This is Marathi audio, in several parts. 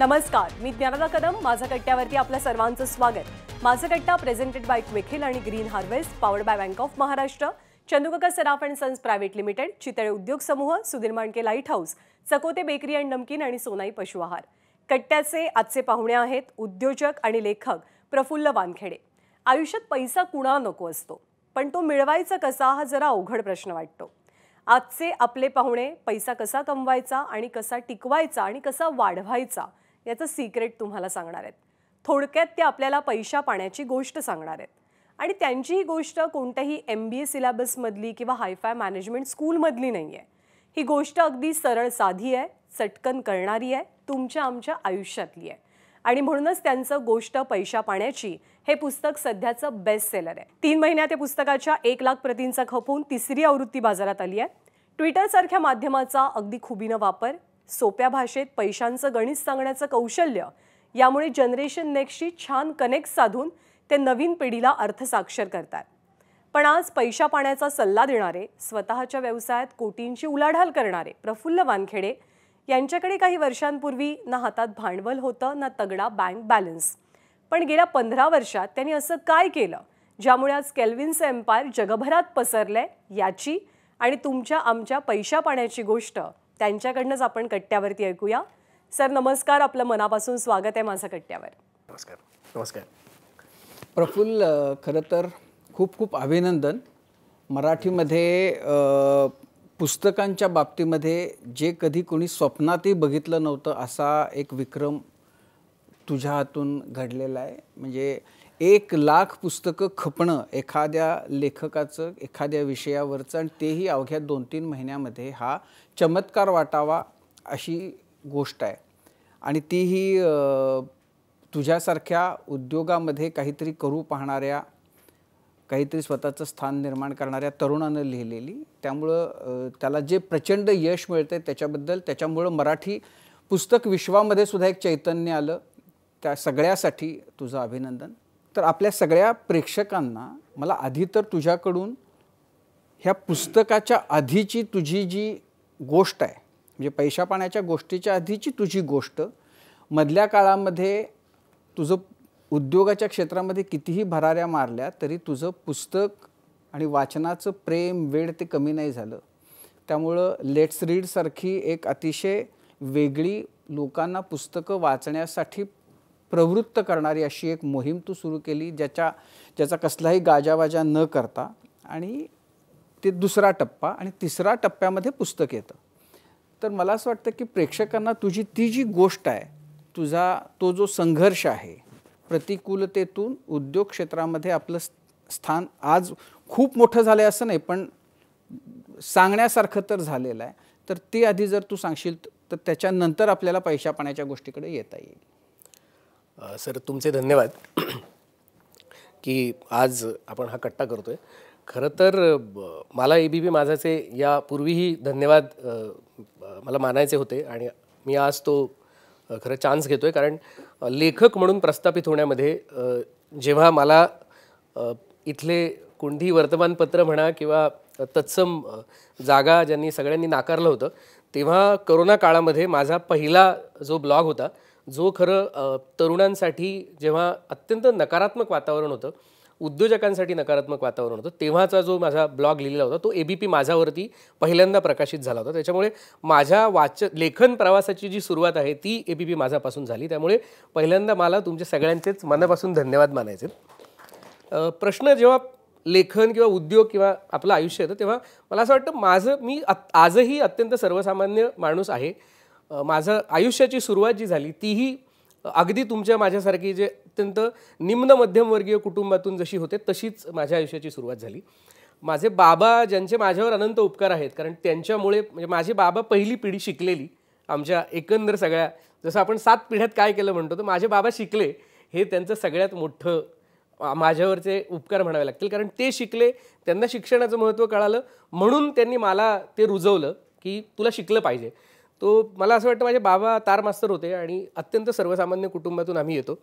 नमस्कार मी ज्ञानदा कदम माझा कट्ट्यावरती आपल्या सर्वांचं स्वागत माझा कट्टा प्रेझेंटेड बाय क्विखिल आणि green harvest powered by bank of Maharashtra Chandukaka Saraf and sons private limited Chitale उद्योग समूह Sudhir Mandke light house Chakote bakery and namkeen आणि सोनाई पशु आहार कट्ट्याचे आजचे पाहुणे आहेत उद्योजक आणि लेखक प्रफुल्ल वानखेडे आयुष्यात पैसा कुणा नको असतो पण तो मिळवायचा कसा हा जरा अवघड प्रश्न वाटतो आजचे आपले पाहुणे पैसा कसा कमवायचा आणि कसा टिकवायचा आणि कसा वाढवायचा याचं सिक्रेट तुम्हाला सांगणार आहेत थोडक्यात ते आपल्याला पैशा पाण्याची गोष्ट सांगणार आहेत आणि त्यांची ही गोष्ट कोणत्याही एम बी ए सिलेबसमधली किंवा हायफाय मॅनेजमेंट स्कूलमधली नाही आहे ही गोष्ट अगदी सरळ साधी आहे चटकन करणारी आहे तुमच्या आमच्या आयुष्यातली आहे आणि म्हणूनच त्यांचं गोष्ट पैशा पाण्याची हे पुस्तक सध्याचं बेस्ट सेलर आहे तीन महिन्यात या पुस्तकाच्या एक लाख प्रतींचा खपवून तिसरी आवृत्ती बाजारात आली आहे ट्विटरसारख्या माध्यमाचा अगदी खुबीनं वापर सोप्या भाषेत पैशांचं गणित सांगण्याचं कौशल्य यामुळे जनरेशन नेक्स्टशी छान कनेक्ट साधून ते नवीन पिढीला अर्थसाक्षर करतात पण आज पैशा पाण्याचा सल्ला देणारे स्वतःच्या व्यवसायात कोटींची उलाढाल करणारे प्रफुल्ल वानखेडे यांच्याकडे काही वर्षांपूर्वी ना हातात भांडवल होतं ना तगडा बँक बॅलन्स पण गेल्या पंधरा वर्षात त्यांनी असं काय केलं ज्यामुळे आज केल्विनचं एम्पायर जगभरात पसरलंय याची आणि तुमच्या आमच्या पैशा पाण्याची गोष्ट त्यांच्याकडनंच आपण कट्ट्यावरती ऐकूया सर नमस्कार आपलं मनापासून स्वागत आहे माझं कट्ट्यावर नमस्कार नमस्कार प्रफुल्ल खरं तर खूप खूप अभिनंदन मराठीमध्ये पुस्तकांच्या बाबतीमध्ये जे कधी कोणी स्वप्नातही बघितलं नव्हतं असा एक विक्रम तुझ्या हातून घडलेला आहे म्हणजे एक लाख पुस्तकं खपणं एखाद्या लेखकाचं एखाद्या विषयावरचं आणि तेही अवघ्या दोन तीन महिन्यामध्ये हा चमत्कार वाटावा अशी गोष्ट आहे आणि तीही तुझ्यासारख्या उद्योगामध्ये काहीतरी करू पाहणाऱ्या काहीतरी स्वतःचं स्थान निर्माण करणाऱ्या तरुणानं लिहिलेली त्यामुळं त्याला जे प्रचंड यश मिळतंय त्याच्याबद्दल त्याच्यामुळं मराठी पुस्तक विश्वामध्ये सुद्धा एक चैतन्य आलं त्या सगळ्यासाठी तुझं अभिनंदन तर आपल्या सगळ्या प्रेक्षकांना मला आधी तर तुझ्याकडून ह्या पुस्तकाच्या आधीची तुझी जी गोष्ट आहे म्हणजे पैशा पाण्याच्या गोष्टीच्या आधीची तुझी गोष्ट मधल्या काळामध्ये तुझं उद्योगाच्या क्षेत्रामध्ये कितीही भराऱ्या मारल्या तरी तुझं पुस्तक आणि वाचनाचं प्रेम वेळ ते कमी नाही झालं त्यामुळं लेट्स रीडसारखी एक अतिशय वेगळी लोकांना पुस्तकं वाचण्यासाठी प्रवृत्त करणारी अशी एक मोहीम तू सुरू केली ज्याच्या ज्याचा कसलाही गाजावाजा न करता आणि ते दुसरा टप्पा आणि तिसरा टप्प्यामध्ये पुस्तक येतं तर मला असं वाटतं की प्रेक्षकांना तुझी ती जी गोष्ट आहे तुझा तो जो संघर्ष आहे प्रतिकूलतेतून उद्योग क्षेत्रामध्ये आपलं स्थान आज खूप मोठं झालं आहे असं नाही पण सांगण्यासारखं तर झालेलं आहे तर ते आधी जर तू सांगशील तर त्याच्यानंतर आपल्याला पैशा पाण्याच्या गोष्टीकडे येता येईल सर तुमचे धन्यवाद की आज आपण हा कट्टा करतो आहे खरं तर मला ए बी पी माझाचे यापूर्वीही धन्यवाद मला मानायचे होते आणि मी आज तो खरं चान्स घेतो आहे कारण लेखक म्हणून प्रस्थापित होण्यामध्ये जेव्हा मला इथले कोणतीही वर्तमानपत्र म्हणा किंवा तत्सम जागा ज्यांनी सगळ्यांनी नाकारलं होतं तेव्हा करोना काळामध्ये माझा पहिला जो ब्लॉग होता जो खरं तरुणांसाठी जेव्हा अत्यंत नकारात्मक वातावरण होतं उद्योजकांसाठी नकारात्मक वातावरण होतं तेव्हाचा जो माझा ब्लॉग लिहिलेला होता तो ए बी पी माझ्यावरती पहिल्यांदा प्रकाशित झाला होता त्याच्यामुळे माझ्या वाच लेखन प्रवासाची जी सुरुवात आहे ती ए बी पी माझापासून झाली त्यामुळे पहिल्यांदा मला तुमच्या सगळ्यांचेच मनापासून धन्यवाद मानायचे प्रश्न जेव्हा लेखन किंवा उद्योग किंवा आपलं आयुष्य येतं तेव्हा मला असं वाटतं माझं मी आजही अत्यंत सर्वसामान्य माणूस आहे माझं आयुष्याची सुरुवात जी झाली तीही अगदी तुमच्या माझ्यासारखी जे अत्यंत निम्न मध्यमवर्गीय कुटुंबातून जशी होते तशीच माझ्या आयुष्याची सुरुवात झाली माझे बाबा ज्यांचे माझ्यावर अनंत उपकार आहेत कारण त्यांच्यामुळे म्हणजे माझे बाबा पहिली पिढी शिकलेली आमच्या एकंदर सगळ्या जसं आपण सात पिढ्यात काय केलं म्हणतो तर माझे बाबा शिकले हे त्यांचं सगळ्यात मोठं माझ्यावरचे उपकार म्हणावे लागतील कारण ते शिकले त्यांना शिक्षणाचं महत्त्व कळालं म्हणून त्यांनी मला ते रुजवलं की तुला शिकलं पाहिजे तो मला असं वाटतं माझे बाबा तार मास्तर होते आणि अत्यंत सर्वसामान्य कुटुंबातून आम्ही येतो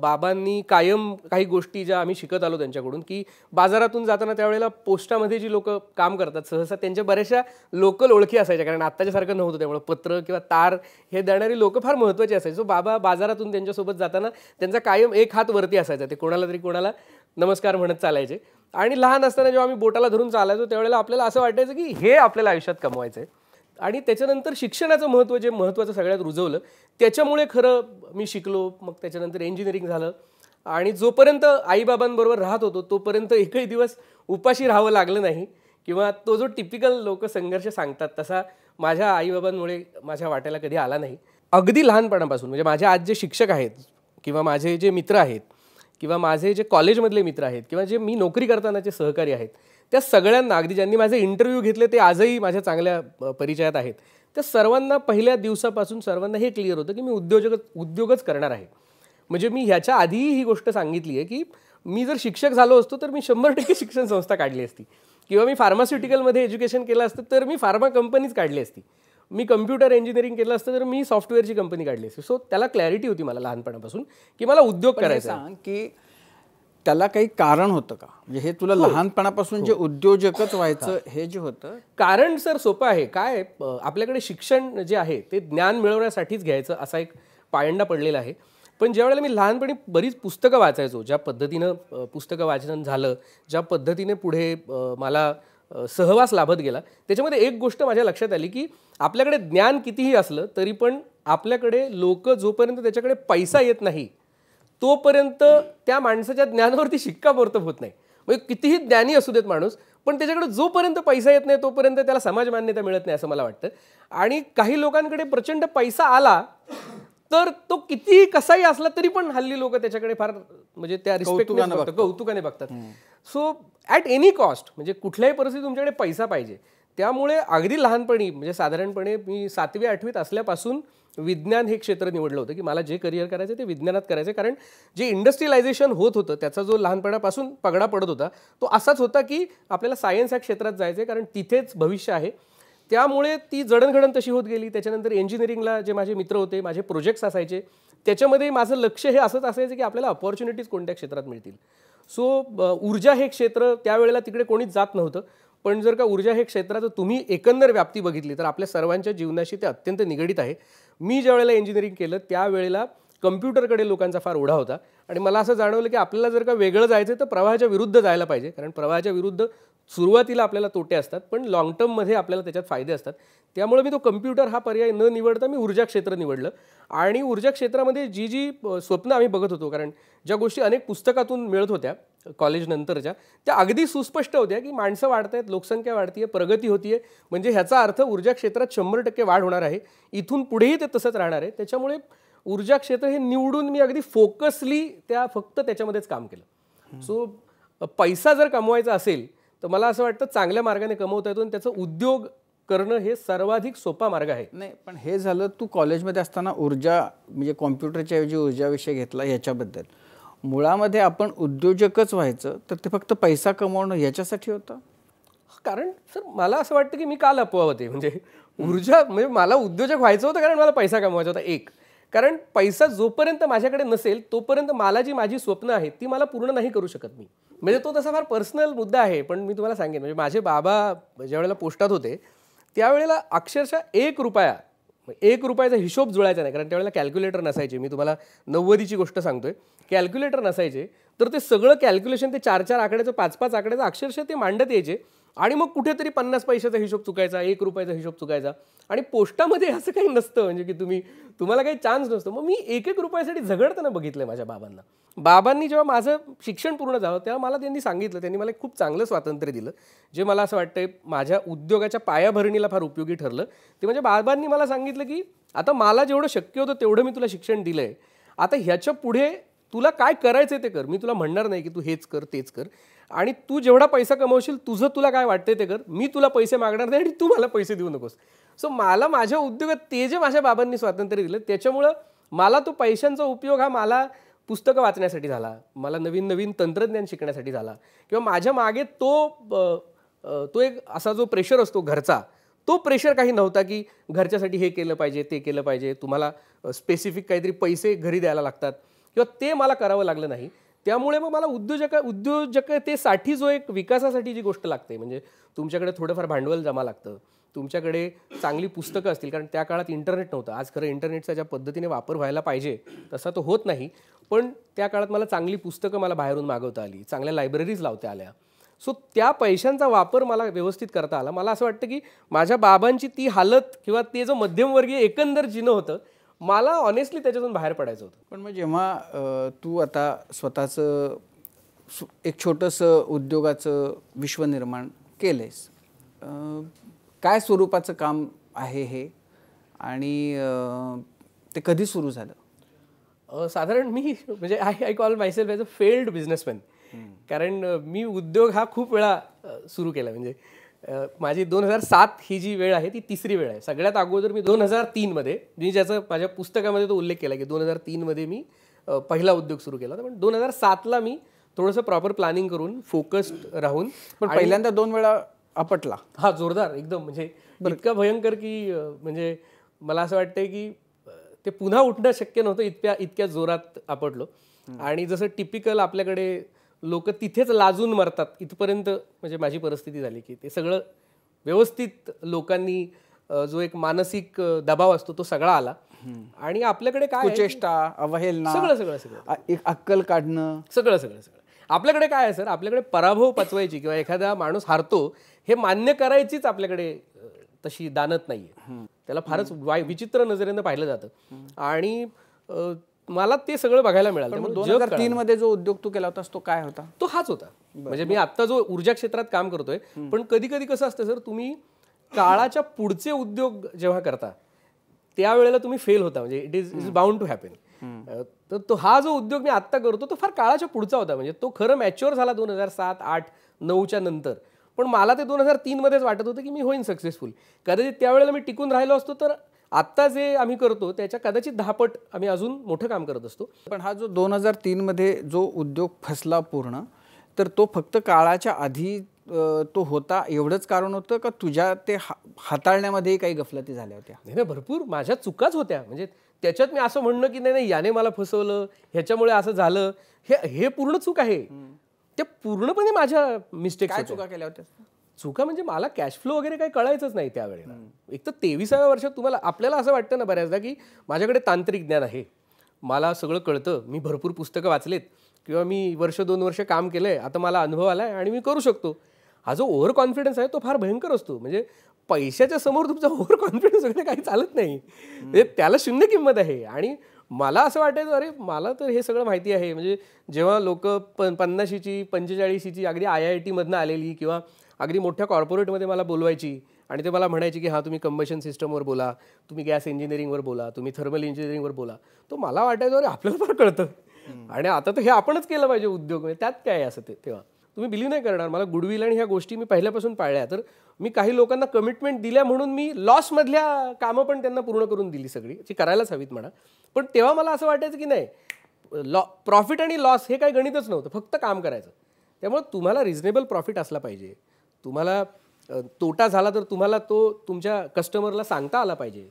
बाबांनी कायम काही गोष्टी ज्या आम्ही शिकत आलो त्यांच्याकडून की बाजारातून जाताना त्यावेळेला पोस्टामध्ये जी लोक काम करतात सहसा त्यांच्या बऱ्याचशा लोकल ओळखी असायच्या कारण आत्ताच्यासारखं नव्हतं त्यामुळे पत्र किंवा तार हे देणारी लोक फार महत्त्वाची असायचे सो बाबा बाजारातून त्यांच्यासोबत जाताना त्यांचा कायम एक हात वरती असायचा ते कोणाला तरी कोणाला नमस्कार म्हणत चालायचे आणि लहान असताना जेव्हा आम्ही बोटाला धरून चालायचो त्यावेळेला आपल्याला असं वाटायचं की हे आपल्याला आयुष्यात कमवायचं आहे आणि त्याच्यानंतर शिक्षणाचं महत्त्व जे महत्त्वाचं सगळ्यात रुजवलं त्याच्यामुळे खरं मी शिकलो मग त्याच्यानंतर इंजिनिअरिंग झालं आणि जोपर्यंत आईबाबांबरोबर राहत होतो तोपर्यंत एकही दिवस उपाशी राहावं लागलं नाही किंवा तो जो टिपिकल लोक संघर्ष सांगतात तसा माझ्या आईबाबांमुळे माझ्या वाट्याला कधी आला नाही अगदी लहानपणापासून म्हणजे माझ्या आज जे शिक्षक आहेत किंवा माझे जे मित्र आहेत किंवा माझे जे कॉलेजमधले मित्र आहेत किंवा जे मी नोकरी करतानाचे सहकारी आहेत त्या सगळ्यांना अगदी ज्यांनी माझे इंटरव्ह्यू घेतले ते आजही माझ्या चांगल्या परिचयात आहेत त्या सर्वांना पहिल्या दिवसापासून सर्वांना हे क्लिअर होतं की मी उद्योजक उद्योगच करणार आहे म्हणजे मी ह्याच्या आधीही ही गोष्ट सांगितली आहे की मी जर शिक्षक झालो असतो तर मी शंभर टक्के शिक्षण संस्था काढली असती किंवा मी फार्मास्युटिकलमध्ये एज्युकेशन केलं असतं तर मी फार्मा कंपनीच काढली असती मी कम्प्युटर इंजिनिअरिंग केलं असतं तर मी सॉफ्टवेअरची कंपनी काढली असती सो त्याला क्लॅरिटी होती मला लहानपणापासून की मला उद्योग करायचा की त्याला काही कारण होतं का म्हणजे हे तुला हो. लहानपणापासून जे हो. उद्योजकच व्हायचं हे जे होतं कारण सर सोपं आहे काय आपल्याकडे शिक्षण जे आहे ते ज्ञान मिळवण्यासाठीच घ्यायचं असा एक पायंडा पडलेला आहे पण ज्यावेळेला मी लहानपणी बरीच पुस्तकं वाचायचो ज्या पद्धतीनं पुस्तकं वाचन झालं ज्या पद्धतीने पुढे मला सहवास लाभत गेला त्याच्यामध्ये एक गोष्ट माझ्या लक्षात आली की आपल्याकडे ज्ञान कितीही असलं तरी पण आपल्याकडे लोक जोपर्यंत त्याच्याकडे पैसा येत नाही तोपर्यंत त्या माणसाच्या ज्ञानावरती शिक्कामोर्तब होत नाही म्हणजे कितीही ज्ञानी असू देत माणूस पण त्याच्याकडे जोपर्यंत पैसा येत नाही तोपर्यंत त्याला समाज मान्यता मिळत नाही असं मला वाटतं आणि काही लोकांकडे प्रचंड पैसा आला तर तो कितीही कसाही असला तरी पण हल्ली लोक त्याच्याकडे फार म्हणजे त्या रिस्पेक्ट कौतुकाने बघतात सो ॲट एनी कॉस्ट म्हणजे कुठल्याही परिस्थितीत तुमच्याकडे पैसा पाहिजे त्यामुळे अगदी लहानपणी म्हणजे साधारणपणे मी सातवी आठवीत असल्यापासून विज्ञान हे क्षेत्र निवडलं होतं की मला जे करिअर करायचं ते विज्ञानात करायचं कारण जे इंडस्ट्रीलायझेशन होत होतं त्याचा जो लहानपणापासून पगडा पडत होता तो असाच होता की आपल्याला सायन्स या क्षेत्रात जायचं आहे कारण तिथेच भविष्य आहे त्यामुळे ती जडणघडण तशी होत गेली त्याच्यानंतर इंजिनिअरिंगला जे माझे मित्र होते माझे प्रोजेक्ट्स असायचे त्याच्यामध्ये माझं लक्ष हे असंच असायचं की आपल्याला अपॉर्च्युनिटीज कोणत्या क्षेत्रात मिळतील सो ऊर्जा हे क्षेत्र त्यावेळेला तिकडे कोणीच जात नव्हतं पण जर का ऊर्जा हे क्षेत्राचं तुम्ही एकंदर व्याप्ती बघितली तर आपल्या सर्वांच्या जीवनाशी ते अत्यंत निगडीत आहे मी ज्या वेळेला इंजिनिअरिंग केलं त्यावेळेला कम्प्युटरकडे लोकांचा फार ओढा होता आणि मला असं जाणवलं की आपल्याला जर का वेगळं जायचं तर प्रवाहाच्या विरुद्ध जायला पाहिजे कारण प्रवाहाच्या विरुद्ध सुरुवातीला आपल्याला तोटे असतात पण लाँग टर्ममध्ये आपल्याला त्याच्यात फायदे असतात त्यामुळे मी तो कम्प्युटर हा पर्याय न निवडता मी ऊर्जा क्षेत्र निवडलं आणि ऊर्जा क्षेत्रामध्ये जी जी स्वप्न आम्ही बघत होतो कारण ज्या गोष्टी अनेक पुस्तकातून मिळत होत्या कॉलेजनंतरच्या त्या अगदी सुस्पष्ट होत्या की माणसं वाढत आहेत लोकसंख्या वाढती आहे प्रगती होती आहे म्हणजे ह्याचा अर्थ ऊर्जा क्षेत्रात शंभर टक्के वाढ होणार आहे इथून पुढेही ते तसंच राहणार आहे त्याच्यामुळे ऊर्जा क्षेत्र हे निवडून मी अगदी फोकसली त्या फक्त त्याच्यामध्येच काम केलं सो पैसा जर कमवायचा असेल तर मला असं वाटतं चांगल्या मार्गाने कमवता येतो आणि त्याचा उद्योग करणं हे सर्वाधिक सोपा मार्ग आहे नाही पण हे झालं तू कॉलेजमध्ये असताना ऊर्जा म्हणजे कॉम्प्युटरच्या ऐवजी ऊर्जा विषय घेतला याच्याबद्दल मुळामध्ये आपण उद्योजकच व्हायचं तर ते फक्त पैसा कमवणं याच्यासाठी होतं कारण सर मला असं वाटतं की मी काल अपवा होते म्हणजे ऊर्जा म्हणजे मला उद्योजक व्हायचं होतं कारण मला पैसा कमवायचा होता एक कारण पैसा जोपर्यंत माझ्याकडे नसेल तोपर्यंत मला जी माझी स्वप्न आहेत ती मला पूर्ण नाही करू शकत मी म्हणजे तो तसा फार पर्सनल मुद्दा आहे पण मी तुम्हाला सांगेन म्हणजे माझे बाबा ज्यावेळेला पोस्टात होते त्यावेळेला अक्षरशः एक रुपया एक रुपयाचा हिशोब जुळायचा नाही कारण त्यावेळेला कॅल्क्युलेटर नसायचे मी तुम्हाला नव्वदीची गोष्ट सांगतोय कॅल्क्युलेटर नसायचे तर ते सगळं कॅल्क्युलेशन ते चार चार आकड्याचं पाच पाच आकड्याचं अक्षरशः ते मांडत यायचे आणि मग कुठेतरी पन्नास पैशाचा हिशोब चुकायचा एक रुपयाचा हिशोब चुकायचा आणि पोस्टामध्ये असं काही नसतं म्हणजे की तुम्ही तुम्हाला काही चान्स नसतो मग मी एक एक रुपयासाठी झगडताना बघितलं माझ्या बाबांना बाबांनी जेव्हा माझं शिक्षण पूर्ण झालं तेव्हा मला त्यांनी सांगितलं त्यांनी मला खूप चांगलं स्वातंत्र्य दिलं जे मला असं वाटतं माझ्या उद्योगाच्या पायाभरणीला फार उपयोगी ठरलं ते म्हणजे बाबांनी मला सांगितलं की आता मला जेवढं शक्य होतं तेवढं मी तुला शिक्षण दिलं आहे आता ह्याच्या पुढे तुला काय करायचं ते कर मी तुला म्हणणार नाही की तू हेच कर तेच कर आणि तू जेवढा पैसा कमवशील तुझं तुला काय वाटतंय ते कर मी तुला पैसे मागणार नाही आणि तू मला पैसे देऊ नकोस सो मला माझ्या उद्योगात ते जे माझ्या बाबांनी स्वातंत्र्य दिलं त्याच्यामुळं मला तो पैशांचा उपयोग हा मला पुस्तकं वाचण्यासाठी झाला मला नवीन नवीन तंत्रज्ञान शिकण्यासाठी झाला किंवा माझ्या मागे तो तो एक असा जो प्रेशर असतो घरचा तो प्रेशर काही नव्हता की घरच्यासाठी हे केलं पाहिजे ते केलं पाहिजे तुम्हाला स्पेसिफिक काहीतरी पैसे घरी द्यायला लागतात किंवा ते मला करावं लागलं नाही त्यामुळे मग मला उद्योजक उद्योजकतेसाठी जो एक विकासासाठी जी गोष्ट लागते म्हणजे तुमच्याकडे थोडंफार भांडवल जमा लागतं तुमच्याकडे चांगली पुस्तकं असतील कारण त्या काळात इंटरनेट नव्हतं आज खरं इंटरनेटचा ज्या पद्धतीने वापर व्हायला पाहिजे तसा तो होत नाही पण त्या काळात मला चांगली पुस्तकं मला बाहेरून मागवता आली चांगल्या लायब्ररीज लावता आल्या सो त्या पैशांचा वापर मला व्यवस्थित करता आला मला असं वाटतं की माझ्या बाबांची ती हालत किंवा ते जो मध्यमवर्गीय एकंदर जिनं होतं मला ऑनेस्टली त्याच्यातून बाहेर पडायचं होतं पण मग जेव्हा तू आता स्वतःचं एक छोटंसं उद्योगाचं विश्व निर्माण केलेस काय स्वरूपाचं काम आहे हे आणि ते कधी सुरू झालं साधारण मी म्हणजे I I call myself as a failed businessman कारण मी उद्योग हा खूप वेळा सुरू केला म्हणजे माझी दोन हजार सात ही जी वेळ आहे ती तिसरी वेळ आहे सगळ्यात अगोदर मी दोन हजार तीनमध्ये मी ज्याचा माझ्या पुस्तकामध्ये तो उल्लेख केला की दोन हजार तीनमध्ये मी पहिला उद्योग सुरू केला पण दोन हजार सातला मी थोडंसं प्रॉपर प्लॅनिंग करून फोकस्ड राहून पण पहिल्यांदा दोन वेळा आपटला हा जोरदार एकदम म्हणजे इतका भयंकर की म्हणजे मला असं वाटतंय की ते पुन्हा उठणं शक्य नव्हतं इतक्या इतक्या जोरात आपटलो आणि जसं टिपिकल आपल्याकडे लोक तिथेच लाजून मरतात इथपर्यंत म्हणजे माझी परिस्थिती झाली की ते सगळं व्यवस्थित लोकांनी जो एक मानसिक दबाव असतो तो सगळा आला आणि आपल्याकडे काय चेष्टा अवहेलना सगळं सगळं सगळं एक अक्कल काढणं सगळं सगळं सगळं आपल्याकडे काय आहे सर आपल्याकडे पराभव पचवायची किंवा एखादा माणूस हारतो हे मान्य करायचीच आपल्याकडे तशी दानत नाहीये त्याला फारच विचित्र नजरेनं पाहिलं जातं आणि मला ते सगळं बघायला मिळालं तीन मध्ये जो उद्योग तू केला होतास तो काय होता तो हाच होता म्हणजे मी आता जो ऊर्जा क्षेत्रात काम करतोय पण कधी कधी कसं असतं सर तुम्ही काळाच्या पुढचे उद्योग जेव्हा करता त्यावेळेला तुम्ही फेल होता म्हणजे it is is bound to happen तर तो हा जो उद्योग मी आत्ता करतो तो फार काळाच्या पुढचा होता म्हणजे तो खरं मॅच्युअर झाला दोन हजार सात आठ नऊच्या नंतर पण मला ते दोन हजार तीनमध्येच वाटत होतं की मी होईन सक्सेसफुल कदाचित त्यावेळेला मी टिकून राहिलो असतो तर आत्ता जे आम्ही करतो त्याच्या कदाचित दहापट आम्ही अजून मोठं काम करत असतो पण हा जो दोन हजार तीनमध्ये जो उद्योग फसला पूर्ण तर तो फक्त काळाच्या आधी तो होता एवढंच कारण होतं का तुझ्या ते हाताळण्यामध्ये काही गफलती झाल्या होत्या नाही ना भरपूर माझ्या चुकाच होत्या म्हणजे त्याच्यात मी असं म्हणणं की नाही नाही याने मला फसवलं ह्याच्यामुळे असं झालं हे हे पूर्ण चूक आहे ते पूर्णपणे माझ्या मिस्टेक चुका केल्या होत्या चुका म्हणजे मला कॅश फ्लो वगैरे काही कळायचंच नाही त्यावेळेला एक तर तेविसाव्या वर्षात तुम्हाला आपल्याला असं वाटतं ना बऱ्याचदा की माझ्याकडे तांत्रिक ज्ञान आहे मला सगळं कळतं मी भरपूर पुस्तकं वाचलेत किंवा मी वर्ष दोन वर्ष काम केलं आहे आता मला अनुभव आला आहे आणि मी करू शकतो हा जो ओव्हर कॉन्फिडन्स आहे तो फार भयंकर असतो म्हणजे पैशाच्या समोर तुमचा ओव्हर कॉन्फिडन्स वगैरे काही चालत नाही म्हणजे त्याला शून्य किंमत आहे आणि मला असं वाटायचं अरे मला तर हे सगळं माहिती आहे म्हणजे जेव्हा लोक प पन्नाशीची पंचेचाळीशीची अगदी आय आय टीमधनं आलेली किंवा अगदी मोठ्या कॉर्पोरेटमध्ये मला बोलवायची आणि ते मला म्हणायची की हां तुम्ही कंबशन सिस्टमवर बोला तुम्ही गॅस इंजिनिअरिंगवर बोला तुम्ही थर्मल इंजिनिअरिंगवर बोला तो मला वाटायचं अरे आपल्याला फार कळतं आणि आता तर हे आपणच केलं पाहिजे उद्योग म्हणजे त्यात काय असं ते तेव्हा तुम्ही बिली नाही करणार मला गुडविल आणि ह्या गोष्टी मी पहिल्यापासून पाळल्या तर मी काही लोकांना कमिटमेंट दिल्या म्हणून मी लॉसमधल्या कामं पण त्यांना पूर्ण करून दिली सगळी जी करायलाच हवीत म्हणा पण तेव्हा मला असं वाटायचं की नाही लॉ प्रॉफिट आणि लॉस हे काही गणितच नव्हतं फक्त काम करायचं त्यामुळे तुम्हाला रिजनेबल प्रॉफिट असला पाहिजे तुम्हाला तोटा झाला तर तुम्हाला तो तुमच्या कस्टमरला सांगता आला पाहिजे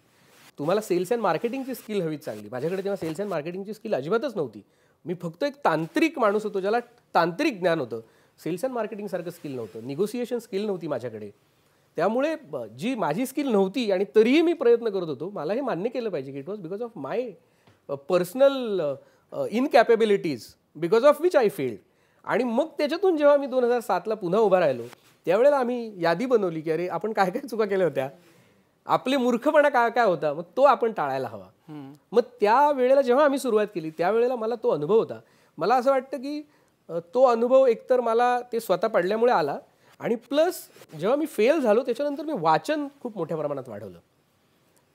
तुम्हाला सेल्स अँड मार्केटिंगची स्किल हवी चांगली माझ्याकडे तेव्हा सेल्स अँड मार्केटिंगची स्किल अजिबातच नव्हती मी फक्त एक तांत्रिक माणूस होतो ज्याला तांत्रिक ज्ञान होतं सेल्स अँड मार्केटिंगसारखं स्किल नव्हतं निगोसिएशन स्किल नव्हती माझ्याकडे त्यामुळे जी माझी स्किल नव्हती आणि तरीही मी प्रयत्न करत होतो मला हे मान्य केलं पाहिजे की it was because of my personal incapabilities because of which I failed आणि मग त्याच्यातून जेव्हा मी दोन हजार सातला पुन्हा उभा राहिलो त्यावेळेला आम्ही यादी बनवली की अरे आपण काय काय चुका केल्या होत्या आपले मूर्खपणा काय काय होता मग तो आपण टाळायला हवा मग त्या वेळेला जेव्हा आम्ही सुरुवात केली त्यावेळेला मला तो अनुभव होता मला असं वाटतं की तो अनुभव एकतर मला ते स्वतः पडल्यामुळे आला आणि प्लस जेव्हा मी फेल झालो त्याच्यानंतर मी वाचन खूप मोठ्या प्रमाणात वाढवलं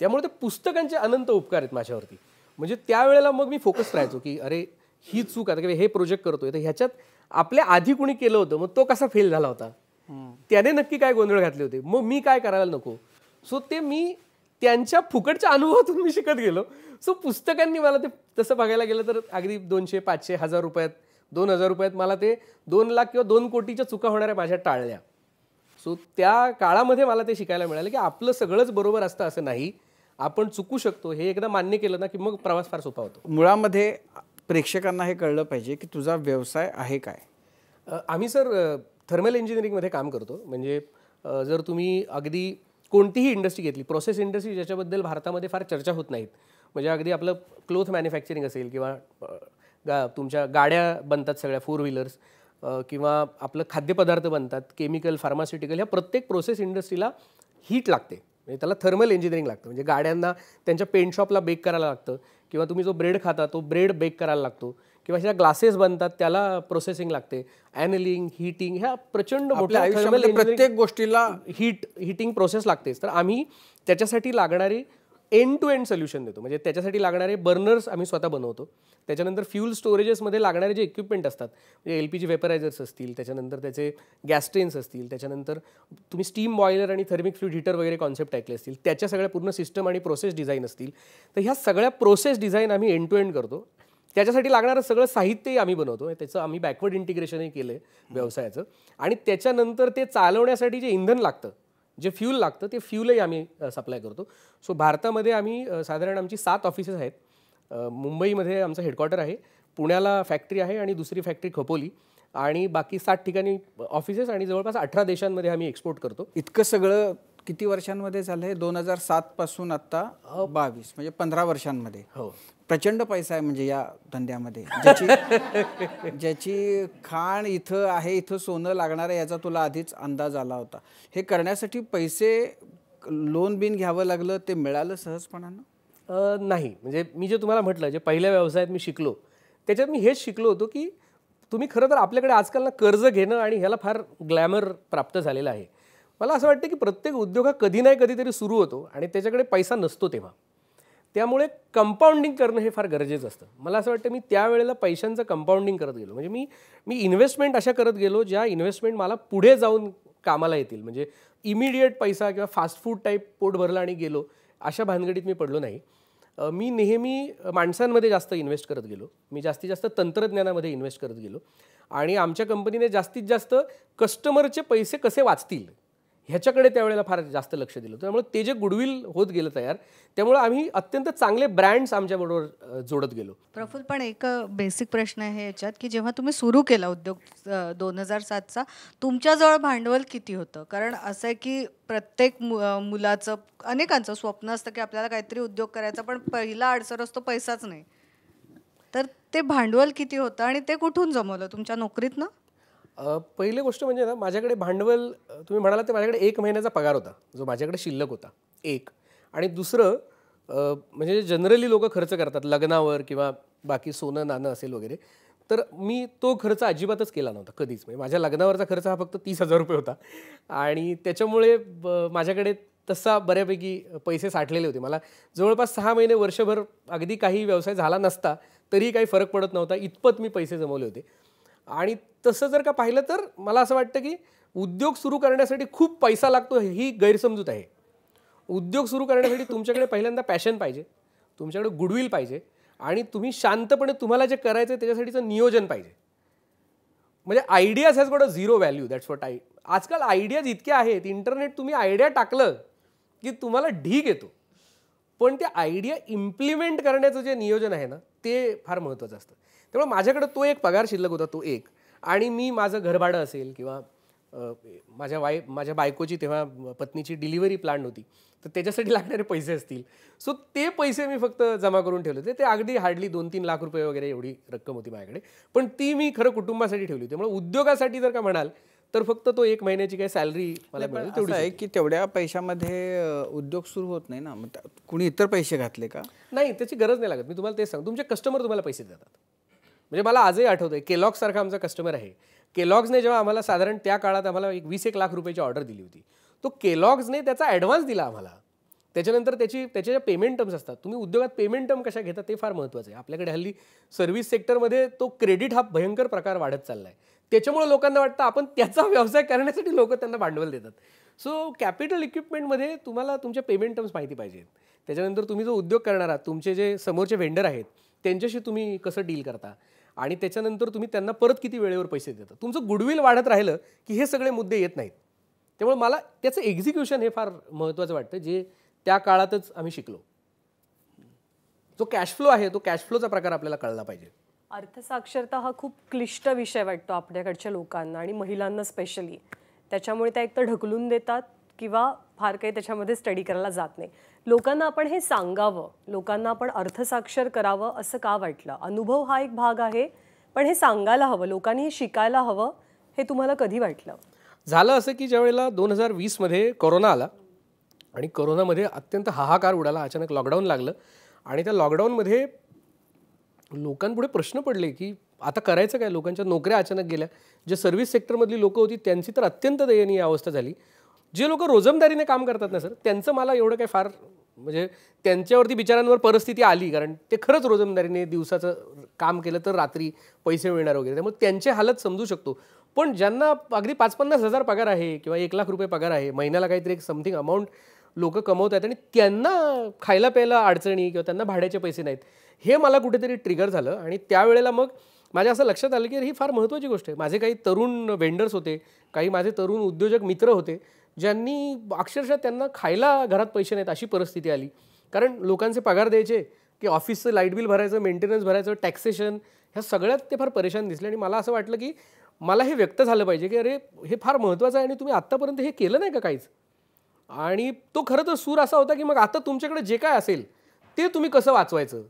त्यामुळे ते पुस्तकांचे अनंत उपकार आहेत माझ्यावरती म्हणजे त्यावेळेला मग मी फोकस राहायचो की अरे ही चूक आता किंवा हे प्रोजेक्ट करतोय तर ह्याच्यात आपल्या आधी कुणी केलं होतं मग तो कसा फेल झाला होता त्याने नक्की काय गोंधळ घातले होते मग मी काय करायला नको सो ते मी त्यांच्या फुकटच्या अनुभवातून मी शिकत गेलो सो पुस्तकांनी मला ते तसं बघायला गेलं तर अगदी दोनशे पाचशे हजार रुपयात दोन हजार रुपयात मला ते दोन लाख किंवा दोन कोटीच्या चुका होणाऱ्या माझ्या टाळल्या सो त्या काळामध्ये मला ते शिकायला मिळालं की आपलं सगळंच बरोबर असतं असं नाही आपण चुकू शकतो हे एकदा मान्य केलं ना की मग प्रवास फार सोपा होतो मुळामध्ये प्रेक्षकांना हे कळलं पाहिजे की तुझा व्यवसाय आहे काय आम्ही सर थर्मल इंजिनिअरिंगमध्ये काम करतो म्हणजे जर तुम्ही अगदी कोणतीही इंडस्ट्री घेतली प्रोसेस इंडस्ट्री ज्याच्याबद्दल भारतामध्ये फार चर्चा होत नाहीत म्हणजे अगदी आपलं क्लोथ मॅन्युफॅक्चरिंग असेल किंवा गा तुमच्या गाड्या बनतात सगळ्या फोर व्हीलर्स किंवा आपलं खाद्यपदार्थ बनतात केमिकल फार्मास्युटिकल ह्या प्रत्येक प्रोसेस इंडस्ट्रीला हीट लागते म्हणजे त्याला थर्मल इंजिनिअरिंग लागतं म्हणजे गाड्यांना त्यांच्या पेंट शॉपला बेक करायला लागतं किंवा तुम्ही जो ब्रेड खाता तो ब्रेड बेक करायला लागतो किंवा ज्या ग्लासेस बनतात त्याला प्रोसेसिंग लागते अॅनलिंग हिटिंग ह्या प्रचंड मोठ्या आयुष्यामध्ये प्रत्येक गोष्टीला हीट हिटिंग प्रोसेस लागतेच तर आम्ही त्याच्यासाठी लागणारे एंड टू एंड सोल्युशन देतो म्हणजे त्याच्यासाठी लागणारे बर्नर्स आम्ही स्वतः बनवतो त्याच्यानंतर फ्यूल स्टोरेजेसमध्ये लागणारे जे इक्विपमेंट असतात म्हणजे एल पी जी वेपरायझर्स असतील त्याच्यानंतर त्याचे गॅस्ट्रेन्स असतील त्याच्यानंतर तुम्ही स्टीम बॉयलर आणि थर्मिक फ्लूड हिटर वगैरे कॉन्सेप्ट ऐकले असतील त्याच्या सगळ्या पूर्ण सिस्टम आणि प्रोसेस डिझाईन असतील तर ह्या सगळ्या प्रोसेस डिझाईन आम्ही एंड टू एंड करतो त्याच्यासाठी लागणारं सगळं साहित्यही आम्ही बनवतो त्याचं आम्ही बॅकवर्ड इंटिग्रेशनही केलं आहे व्यवसायाचं आणि त्याच्यानंतर ते चालवण्यासाठी जे इंधन लागतं जे फ्यूल लागतं ते फ्यूलही आम्ही सप्लाय करतो सो भारतामध्ये आम्ही साधारण आमची सात ऑफिसेस आहेत मुंबईमध्ये आमचं हेडक्वार्टर आहे पुण्याला फॅक्टरी आहे आणि दुसरी फॅक्टरी खपोली आणि बाकी सात ठिकाणी ऑफिसेस आणि जवळपास अठरा देशांमध्ये आम्ही एक्सपोर्ट करतो इतकं सगळं किती वर्षांमध्ये झालं आहे दोन हजार सातपासून आत्ता बावीस म्हणजे पंधरा वर्षांमध्ये हो प्रचंड पैसा आहे म्हणजे या धंद्यामध्ये ज्याची ज्याची खाण इथं आहे इथं सोनं लागणार आहे याचा तुला आधीच अंदाज आला होता हे करण्यासाठी पैसे लोन बिन घ्यावं लागलं ते मिळालं सहजपणानं नाही म्हणजे मी जे तुम्हाला म्हटलं जे पहिल्या व्यवसायात मी शिकलो त्याच्यात मी हेच शिकलो होतो की तुम्ही खरं तर आपल्याकडे आजकालला कर्ज घेणं आणि ह्याला फार ग्लॅमर प्राप्त झालेलं आहे मला असं वाटतं की प्रत्येक उद्योग हा कधी नाही कधीतरी सुरू होतो आणि त्याच्याकडे पैसा नसतो तेव्हा त्यामुळे कंपाऊंडिंग करणं हे फार गरजेचं असतं मला असं वाटतं मी त्यावेळेला पैशांचं कंपाऊंडिंग करत गेलो म्हणजे मी मी इन्व्हेस्टमेंट अशा करत गेलो ज्या इन्व्हेस्टमेंट मला पुढे जाऊन कामाला येतील म्हणजे इमिडिएट पैसा किंवा फास्ट फूड टाईप पोट भरला आणि गेलो अशा भानगडीत मी पडलो नाही मी नेहमी माणसांमध्ये जास्त इन्व्हेस्ट करत गेलो मी जास्तीत जास्त तंत्रज्ञानामध्ये इन्व्हेस्ट करत गेलो आणि आमच्या कंपनीने जास्तीत जास्त कस्टमरचे पैसे कसे वाचतील ह्याच्याकडे त्यावेळेला फार जास्त लक्ष दिलं त्यामुळे ते जे गुडविल होत गेलं तयार त्यामुळे आम्ही अत्यंत चांगले ब्रँड्स आमच्याबरोबर जोडत गेलो प्रफुल पण एक बेसिक प्रश्न आहे याच्यात की जेव्हा तुम्ही सुरू केला उद्योग दोन हजार सातचा तुमच्याजवळ भांडवल किती होतं कारण असं आहे की प्रत्येक मुलाचं अनेकांचं स्वप्न असतं की आपल्याला काहीतरी उद्योग करायचा पण पहिला अडसर असतो पैसाच नाही तर ते भांडवल किती होतं आणि ते कुठून जमवलं तुमच्या नोकरीतनं पहिली गोष्ट म्हणजे ना माझ्याकडे भांडवल तुम्ही म्हणाला ते माझ्याकडे एक महिन्याचा पगार होता जो माझ्याकडे शिल्लक होता एक आणि दुसरं म्हणजे जनरली लोक खर्च करतात लग्नावर किंवा बाकी सोनं नाणं असेल वगैरे तर मी तो खर्च अजिबातच केला नव्हता कधीच म्हणजे माझ्या लग्नावरचा खर्च हा फक्त तीस हजार रुपये होता आणि त्याच्यामुळे माझ्याकडे तसा बऱ्यापैकी पैसे साठलेले होते मला जवळपास सहा महिने वर्षभर अगदी काही व्यवसाय झाला नसता तरी काही फरक पडत नव्हता इतपत मी पैसे जमवले होते आणि तसं जर का पाहिलं तर मला असं वाटतं की उद्योग सुरू करण्यासाठी खूप पैसा लागतो ही गैरसमजूत आहे उद्योग सुरू करण्यासाठी तुमच्याकडे पहिल्यांदा पॅशन पाहिजे तुमच्याकडे गुडविल पाहिजे आणि तुम्ही शांतपणे तुम्हाला जे करायचं आहे त्याच्यासाठीचं नियोजन पाहिजे म्हणजे ideas has got a zero value that's what I आजकाल आयडियाज इतक्या आहेत इंटरनेट तुम्ही आयडिया टाकलं की तुम्हाला ढीग येतो पण ते आयडिया इम्प्लिमेंट करण्याचं जे नियोजन आहे ना ते फार महत्त्वाचं असतं त्यामुळे माझ्याकडे तो एक पगार शिल्लक होता तो एक आणि मी माझं घरभाडं असेल किंवा माझ्या वाय माझ्या बायकोची तेव्हा पत्नीची डिलिव्हरी प्लॅन होती तर त्याच्यासाठी लागणारे पैसे असतील सो ते पैसे मी फक्त जमा करून ठेवले होते ते अगदी हार्डली दोन तीन लाख रुपये वगैरे एवढी रक्कम होती माझ्याकडे पण ती मी खरं कुटुंबासाठी ठेवली होती त्यामुळे उद्योगासाठी जर का म्हणाल तर फक्त तो एक महिन्याची काही सॅलरी मला मिळेल तेवढी आहे की तेवढ्या पैशामध्ये उद्योग सुरू होत नाही ना मग कुणी इतर पैसे घातले का नाही त्याची गरज नाही लागत मी तुम्हाला तेच सांगतो तुमचे कस्टमर तुम्हाला पैसे देतात म्हणजे मला आजही आठवतं आहे केलॉगसारखा आमचा कस्टमर आहे केलॉग्सने जेव्हा आम्हाला साधारण त्या काळात आम्हाला एक वीस एक लाख रुपयाची ऑर्डर दिली होती तो केलॉग्सने त्याचा ॲडव्हान्स दिला आम्हाला त्याच्यानंतर त्याची त्याच्या ज्या पेमेंट टर्म्स असतात तुम्ही उद्योगात पेमेंट टर्म कशा घेता ते फार महत्त्वाचं आहे आपल्याकडे हल्ली सर्व्हिस सेक्टरमध्ये तो क्रेडिट हा भयंकर प्रकार वाढत चालला आहे त्याच्यामुळे लोकांना वाटतं आपण त्याचा व्यवसाय करण्यासाठी लोक त्यांना भांडवल देतात सो कॅपिटल इक्विपमेंटमध्ये तुम्हाला तुमच्या पेमेंट टर्म्स माहिती पाहिजेत त्याच्यानंतर तुम्ही जो उद्योग करणार आहात तुमचे जे समोरचे व्हेंडर आहेत त्यांच्याशी तुम्ही कसं डील करता आणि त्याच्यानंतर तुम्ही त्यांना परत किती वेळेवर पैसे देता तुमचं गुडविल वाढत राहिलं की हे सगळे मुद्दे येत नाहीत त्यामुळे मला त्याचं एक्झिक्युशन हे फार महत्त्वाचं वाटतं जे त्या काळातच आम्ही शिकलो जो कॅश फ्लो आहे तो कॅश फ्लोचा प्रकार आपल्याला कळला पाहिजे अर्थसाक्षरता हा खूप क्लिष्ट विषय वाटतो आपल्याकडच्या लोकांना आणि महिलांना स्पेशली त्याच्यामुळे त्या एकतर ढकलून देतात किंवा फार काही त्याच्यामध्ये स्टडी करायला जात नाही लोकांना आपण हे सांगावं लोकांना आपण अर्थसाक्षर करावं असं का वाटलं अनुभव हा एक भाग आहे पण हे सांगायला हवं लोकांनी हे शिकायला हवं हे तुम्हाला कधी वाटलं झालं असं की ज्यावेळेला दोन हजार वीसमध्ये कोरोना आला आणि कोरोनामध्ये अत्यंत हाहाकार उडाला अचानक लॉकडाऊन लागलं आणि त्या लॉकडाऊनमध्ये लोकांपुढे प्रश्न पडले की आता करायचं काय लोकांच्या नोकऱ्या अचानक गेल्या जे सर्व्हिस सेक्टरमधली लोकं होती त्यांची तर अत्यंत दयनीय अवस्था झाली जे लोक रोजमदारीने काम करतात ना सर त्यांचं मला एवढं काही फार म्हणजे त्यांच्यावरती बिचारांवर परिस्थिती आली कारण ते खरंच रोजमदारीने दिवसाचं काम केलं तर रात्री पैसे मिळणार वगैरे त्यामुळे त्यांचे हालत समजू शकतो पण ज्यांना अगदी पाच पन्नास हजार पगार आहे किंवा एक लाख रुपये पगार आहे महिन्याला काहीतरी एक समथिंग अमाऊंट लोक कमवत आहेत आणि त्यांना खायला प्यायला अडचणी किंवा त्यांना भाड्याचे पैसे नाहीत हे मला कुठेतरी ट्रिगर झालं आणि त्यावेळेला मग माझ्या असं लक्षात आलं की ही फार महत्त्वाची गोष्ट आहे माझे काही तरुण वेंडर्स होते काही माझे तरुण उद्योजक मित्र होते ज्यांनी अक्षरशः त्यांना खायला घरात पैसे नाहीत अशी परिस्थिती आली कारण लोकांचे पगार द्यायचे की ऑफिसचं लाईट बिल भरायचं मेंटेनन्स भरायचं टॅक्सेशन ह्या सगळ्यात ते फार परेशान दिसले आणि मला असं वाटलं की मला हे व्यक्त झालं पाहिजे की अरे हे फार महत्त्वाचं आहे आणि तुम्ही आत्तापर्यंत हे केलं नाही का काहीच आणि तो खरं तर सूर असा होता की मग आता तुमच्याकडे जे काय असेल ते तुम्ही कसं वाचवायचं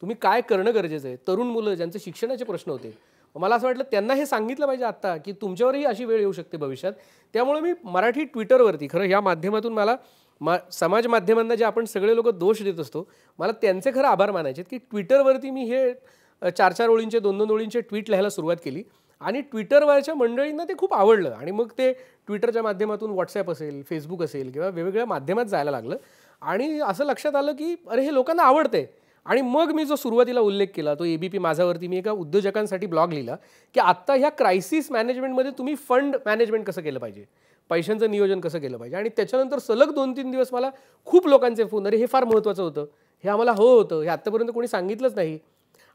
तुम्ही काय करणं गरजेचं आहे तरुण मुलं ज्यांचे शिक्षणाचे प्रश्न होते मला असं वाटलं त्यांना हे सांगितलं पाहिजे आत्ता की तुमच्यावरही अशी वेळ येऊ शकते भविष्यात त्यामुळे मी मराठी ट्विटरवरती खरं ह्या माध्यमातून मला मा समाज माध्यमांना जे आपण सगळे लोक दोष देत असतो मला त्यांचे खरं आभार मानायचे की ट्विटरवरती मी हे चार चार ओळींचे दोन दोन ओळींचे ट्विट लिहायला सुरुवात केली आणि ट्विटरवरच्या मंडळींना ते खूप आवडलं आणि मग ते ट्विटरच्या माध्यमातून व्हॉट्सॲप असेल फेसबुक असेल किंवा वेगवेगळ्या माध्यमात जायला लागलं आणि असं लक्षात आलं की अरे हे लोकांना आवडते आणि मग मी जो सुरुवातीला उल्लेख केला तो ए बी पी माझ्यावरती मी एका उद्योजकांसाठी ब्लॉग लिहिला की आत्ता ह्या क्रायसिस मॅनेजमेंटमध्ये तुम्ही फंड मॅनेजमेंट कसं केलं पाहिजे पैशांचं नियोजन कसं केलं पाहिजे आणि त्याच्यानंतर सलग दोन तीन दिवस मला खूप लोकांचे फोन अरे हे फार महत्त्वाचं होतं हे आम्हाला हवं होतं हे आत्तापर्यंत कोणी सांगितलंच नाही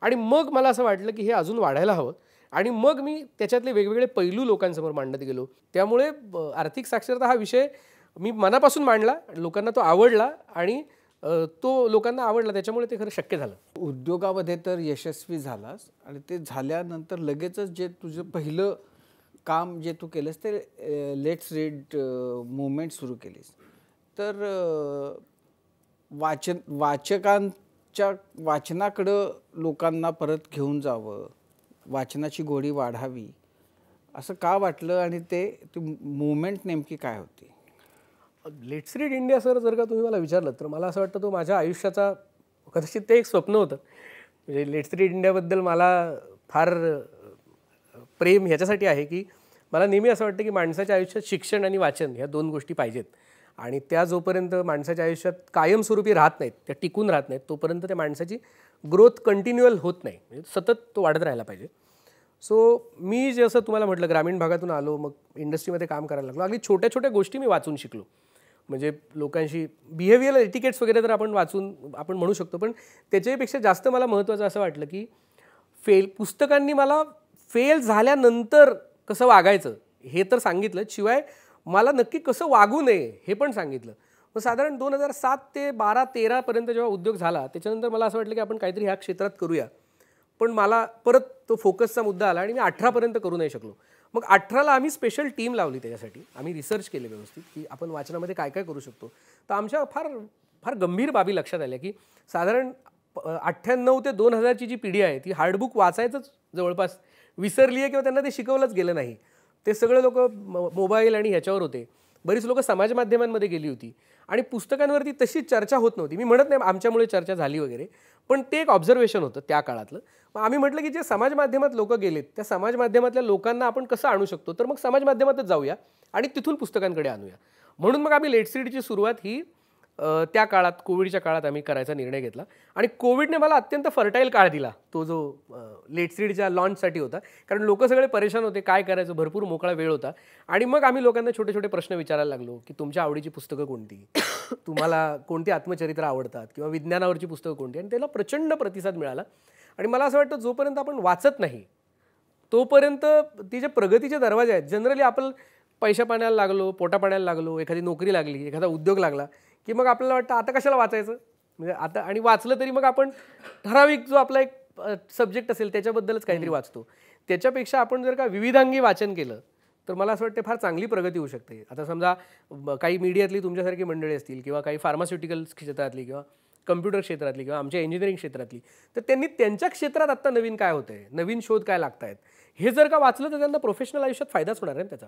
आणि मग मला असं वाटलं की हे अजून वाढायला हवं आणि मग मी त्याच्यातले वेगवेगळे पैलू लोकांसमोर मांडत गेलो त्यामुळे आर्थिक साक्षरता हा विषय मी मनापासून मांडला लोकांना तो आवडला आणि तो लोकांना आवडला त्याच्यामुळे ते खरं शक्य झालं उद्योगामध्ये तर यशस्वी झालास आणि ते झाल्यानंतर लगेचच जे तुझं पहिलं काम जे तू केलंस ते लेट्स रीड मुवमेंट सुरू केलीस तर वाचन वाचकांच्या वाचनाकडं लोकांना परत घेऊन जावं वाचनाची गोडी वाढावी असं का वाटलं आणि ते मुवमेंट नेमकी काय होती लेट्स रीड इंडिया सर जर का तुम्ही मला विचारलं तर मला असं वाटतं तो माझ्या आयुष्याचा कदाचित ते एक स्वप्न होतं म्हणजे लेट्स रीड इंडियाबद्दल मला फार प्रेम ह्याच्यासाठी आहे की मला नेहमी असं वाटतं की माणसाच्या आयुष्यात शिक्षण आणि वाचन ह्या दोन गोष्टी पाहिजेत आणि त्या जोपर्यंत माणसाच्या आयुष्यात कायमस्वरूपी राहत नाहीत त्या टिकून राहत नाहीत तोपर्यंत त्या माणसाची ग्रोथ कंटिन्युअल होत नाही म्हणजे सतत तो वाढत राहायला पाहिजे सो मी जसं तुम्हाला म्हटलं ग्रामीण भागातून आलो मग इंडस्ट्रीमध्ये काम करायला लागलो अगदी छोट्या छोट्या गोष्टी मी वाचून शिकलो म्हणजे लोकांशी बिहेवियर एटिकेट्स वगैरे तर आपण वाचून आपण म्हणू शकतो पण त्याच्यापेक्षा जास्त मला महत्त्वाचं असं वाटलं की फेल पुस्तकांनी मला फेल झाल्यानंतर कसं वागायचं हे तर सांगितलं शिवाय मला नक्की कसं वागू नये हे पण सांगितलं मग साधारण दोन हजार सात ते बारा तेरापर्यंत जेव्हा उद्योग झाला त्याच्यानंतर मला असं वाटलं की आपण काहीतरी ह्या क्षेत्रात करूया पण मला परत तो फोकसचा मुद्दा आला आणि मी अठरापर्यंत करू नाही शकलो मग अठराला आम्ही स्पेशल टीम लावली त्याच्यासाठी आम्ही रिसर्च केले व्यवस्थित की आपण वाचनामध्ये काय काय करू शकतो तर आमच्या फार फार गंभीर बाबी लक्षात आल्या की साधारण अठ्ठ्याण्णव ते दोन हजारची जी पिढी आहे ती हार्डबुक वाचायचंच जवळपास विसरली आहे किंवा त्यांना ते शिकवलंच गेलं नाही ते सगळे लोक मोबाईल आणि ह्याच्यावर होते बरीच लोकं समाज माध्यमांमध्ये गेली होती आणि पुस्तकांवरती तशी चर्चा होत नव्हती मी म्हणत नाही आमच्यामुळे चर्चा झाली वगैरे पण ते एक ऑब्झर्वेशन होतं त्या काळातलं मग आम्ही म्हटलं की जे समाज माध्यमात लोक गेलेत त्या समाज माध्यमातल्या लोकांना आपण कसं आणू शकतो तर मग समाज माध्यमातच जाऊया आणि तिथून पुस्तकांकडे आणूया म्हणून मग आम्ही लेटसीडची सुरुवात ही त्या काळात कोविडच्या काळात आम्ही करायचा निर्णय घेतला आणि कोविडने मला अत्यंत फर्टाईल काळ दिला तो जो लेट लेटसीडच्या लॉन्चसाठी होता कारण लोक सगळे परेशान होते काय करायचं भरपूर मोकळा वेळ होता आणि मग आम्ही लोकांना छोटे छोटे प्रश्न विचारायला लागलो की तुमच्या आवडीची पुस्तकं कोणती तुम्हाला कोणती आत्मचरित्र आवडतात किंवा विज्ञानावरची पुस्तकं कोणती आणि त्याला प्रचंड प्रतिसाद मिळाला आणि मला असं वाटतं जोपर्यंत आपण वाचत नाही तोपर्यंत ती जे प्रगतीचे दरवाजे आहेत जनरली आपण पैशा पाण्याला लागलो पोटा पाण्याला लागलो एखादी नोकरी लागली एखादा उद्योग लागला की मग आपल्याला वाटतं आता कशाला वाचायचं म्हणजे आता आणि वाचलं तरी मग आपण ठराविक जो आपला एक सब्जेक्ट असेल त्याच्याबद्दलच काहीतरी वाचतो त्याच्यापेक्षा आपण जर का विविधांगी वाचन केलं तर मला असं वाटतं फार चांगली प्रगती होऊ शकते आता समजा काही मीडियातली तुमच्यासारखी मंडळी असतील किंवा काही फार्मास्युटिकल क्षेत्रातली किंवा कम्प्युटर क्षेत्रातली किंवा आमच्या इंजिनिअरिंग क्षेत्रातली तर त्यांनी त्यांच्या क्षेत्रात आत्ता नवीन काय होतं आहे नवीन शोध काय लागत आहेत हे जर का वाचलं तर त्यांना प्रोफेशनल आयुष्यात फायदाच होणार आहे त्याचा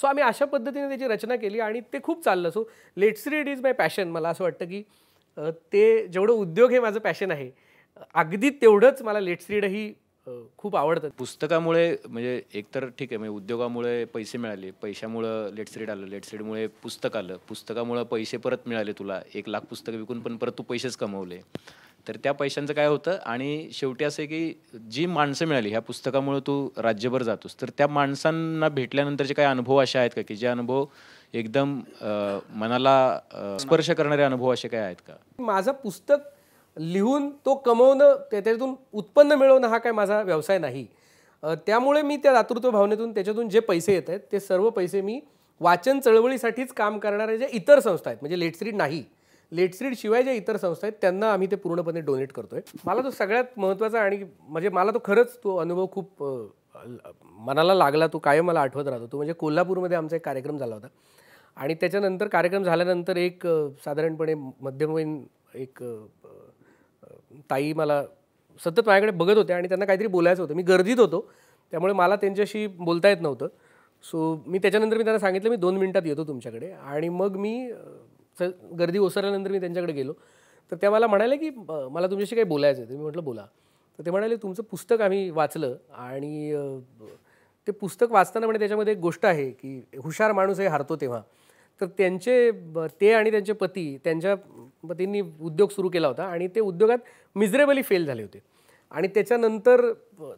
सो आम्ही अशा पद्धतीने त्याची रचना केली आणि ते खूप चाललं so let's read is my passion मला असं वाटतं की ते जेवढं उद्योग हे माझं पॅशन आहे अगदी तेवढंच मला लेट्स रीड ही खूप आवडतात पुस्तकामुळे म्हणजे एकतर ठीक आहे म्हणजे उद्योगामुळे पैसे मिळाले पैशामुळं लेटसरीड आलं लेटसरीडमुळे पुस्तक आलं पुस्तकामुळं पैसे परत मिळाले तुला एक लाख पुस्तकं विकून पण परत तू पैसेच कमवले तर त्या पैशांचं काय होतं आणि शेवटी असं आहे की जी माणसं मिळाली ह्या पुस्तकामुळे तू राज्यभर जातोस तर त्या माणसांना भेटल्यानंतरचे काही अनुभव असे आहेत का की जे अनुभव एकदम मनाला स्पर्श करणारे अनुभव असे काय आहेत का माझं पुस्तक लिहून तो कमवणं त्याच्यातून उत्पन्न मिळवणं हा काय माझा व्यवसाय नाही त्यामुळे मी त्या दातृत्व भावनेतून त्याच्यातून जे पैसे येत आहेत ते सर्व पैसे मी वाचन चळवळीसाठीच काम करणाऱ्या ज्या इतर संस्था आहेत म्हणजे लेटस्रीड नाही लेटस्रीड शिवाय ज्या इतर संस्था आहेत त्यांना आम्ही ते पूर्णपणे डोनेट करतोय मला तो सगळ्यात महत्त्वाचा आणि म्हणजे मला तो खरंच तो अनुभव खूप मनाला लागला तो कायम मला आठवत राहतो तो म्हणजे कोल्हापूरमध्ये आमचा एक कार्यक्रम झाला होता आणि त्याच्यानंतर कार्यक्रम झाल्यानंतर एक साधारणपणे मध्यमवयीन एक ताई मला सतत माझ्याकडे बघत होत्या आणि त्यांना काहीतरी बोलायचं होतं मी गर्दीत होतो त्यामुळे मला त्यांच्याशी बोलता येत नव्हतं सो मी त्याच्यानंतर मी त्यांना सांगितलं मी दोन मिनटात येतो तुमच्याकडे आणि मग मी गर्दी ओसरल्यानंतर मी त्यांच्याकडे गेलो तर त्या मला म्हणाले की मला तुमच्याशी काही बोलायचं आहे मी म्हटलं बोला तर ते म्हणाले तुमचं पुस्तक आम्ही वाचलं आणि ते पुस्तक वाचताना म्हणजे त्याच्यामध्ये एक गोष्ट आहे की हुशार माणूस हे हारतो तेव्हा तर त्यांचे ते आणि त्यांचे पती त्यांच्या पतींनी उद्योग सुरू केला होता आणि ते उद्योगात मिझरेबली फेल झाले होते आणि त्याच्यानंतर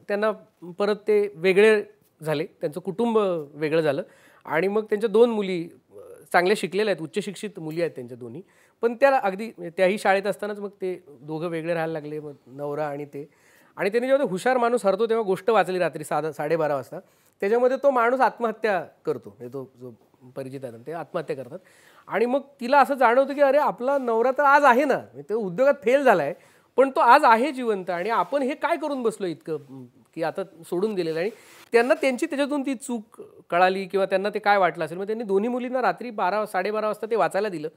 त्यांना परत ते वेगळे झाले त्यांचं कुटुंब वेगळं झालं आणि मग त्यांच्या दोन मुली चांगल्या शिकलेल्या आहेत उच्च शिक्षित मुली आहेत त्यांच्या दोन्ही पण त्या अगदी त्याही शाळेत असतानाच मग ते दोघं वेगळे राहायला लागले मग नवरा आणि ते आणि त्यांनी जेव्हा हुशार माणूस हरतो तेव्हा गोष्ट वाचली रात्री साधा साडेबारा वाजता त्याच्यामध्ये तो माणूस आत्महत्या करतो म्हणजे तो जो परिचित आहेत ते आत्महत्या करतात आणि मग तिला असं जाणवतं की अरे आपला नवरा तर आज आहे ना ते म्हणजे उद्योगात फेल झाला आहे पण तो आज आहे जिवंत आणि आपण हे काय करून बसलो इतकं की आता सोडून दिलेलं आणि त्यांना त्यांची त्याच्यातून ती चूक कळाली किंवा त्यांना ते काय वाटलं असेल मग त्यांनी दोन्ही मुलींना रात्री बारा साडेबारा वाजता ते वाचायला दिलं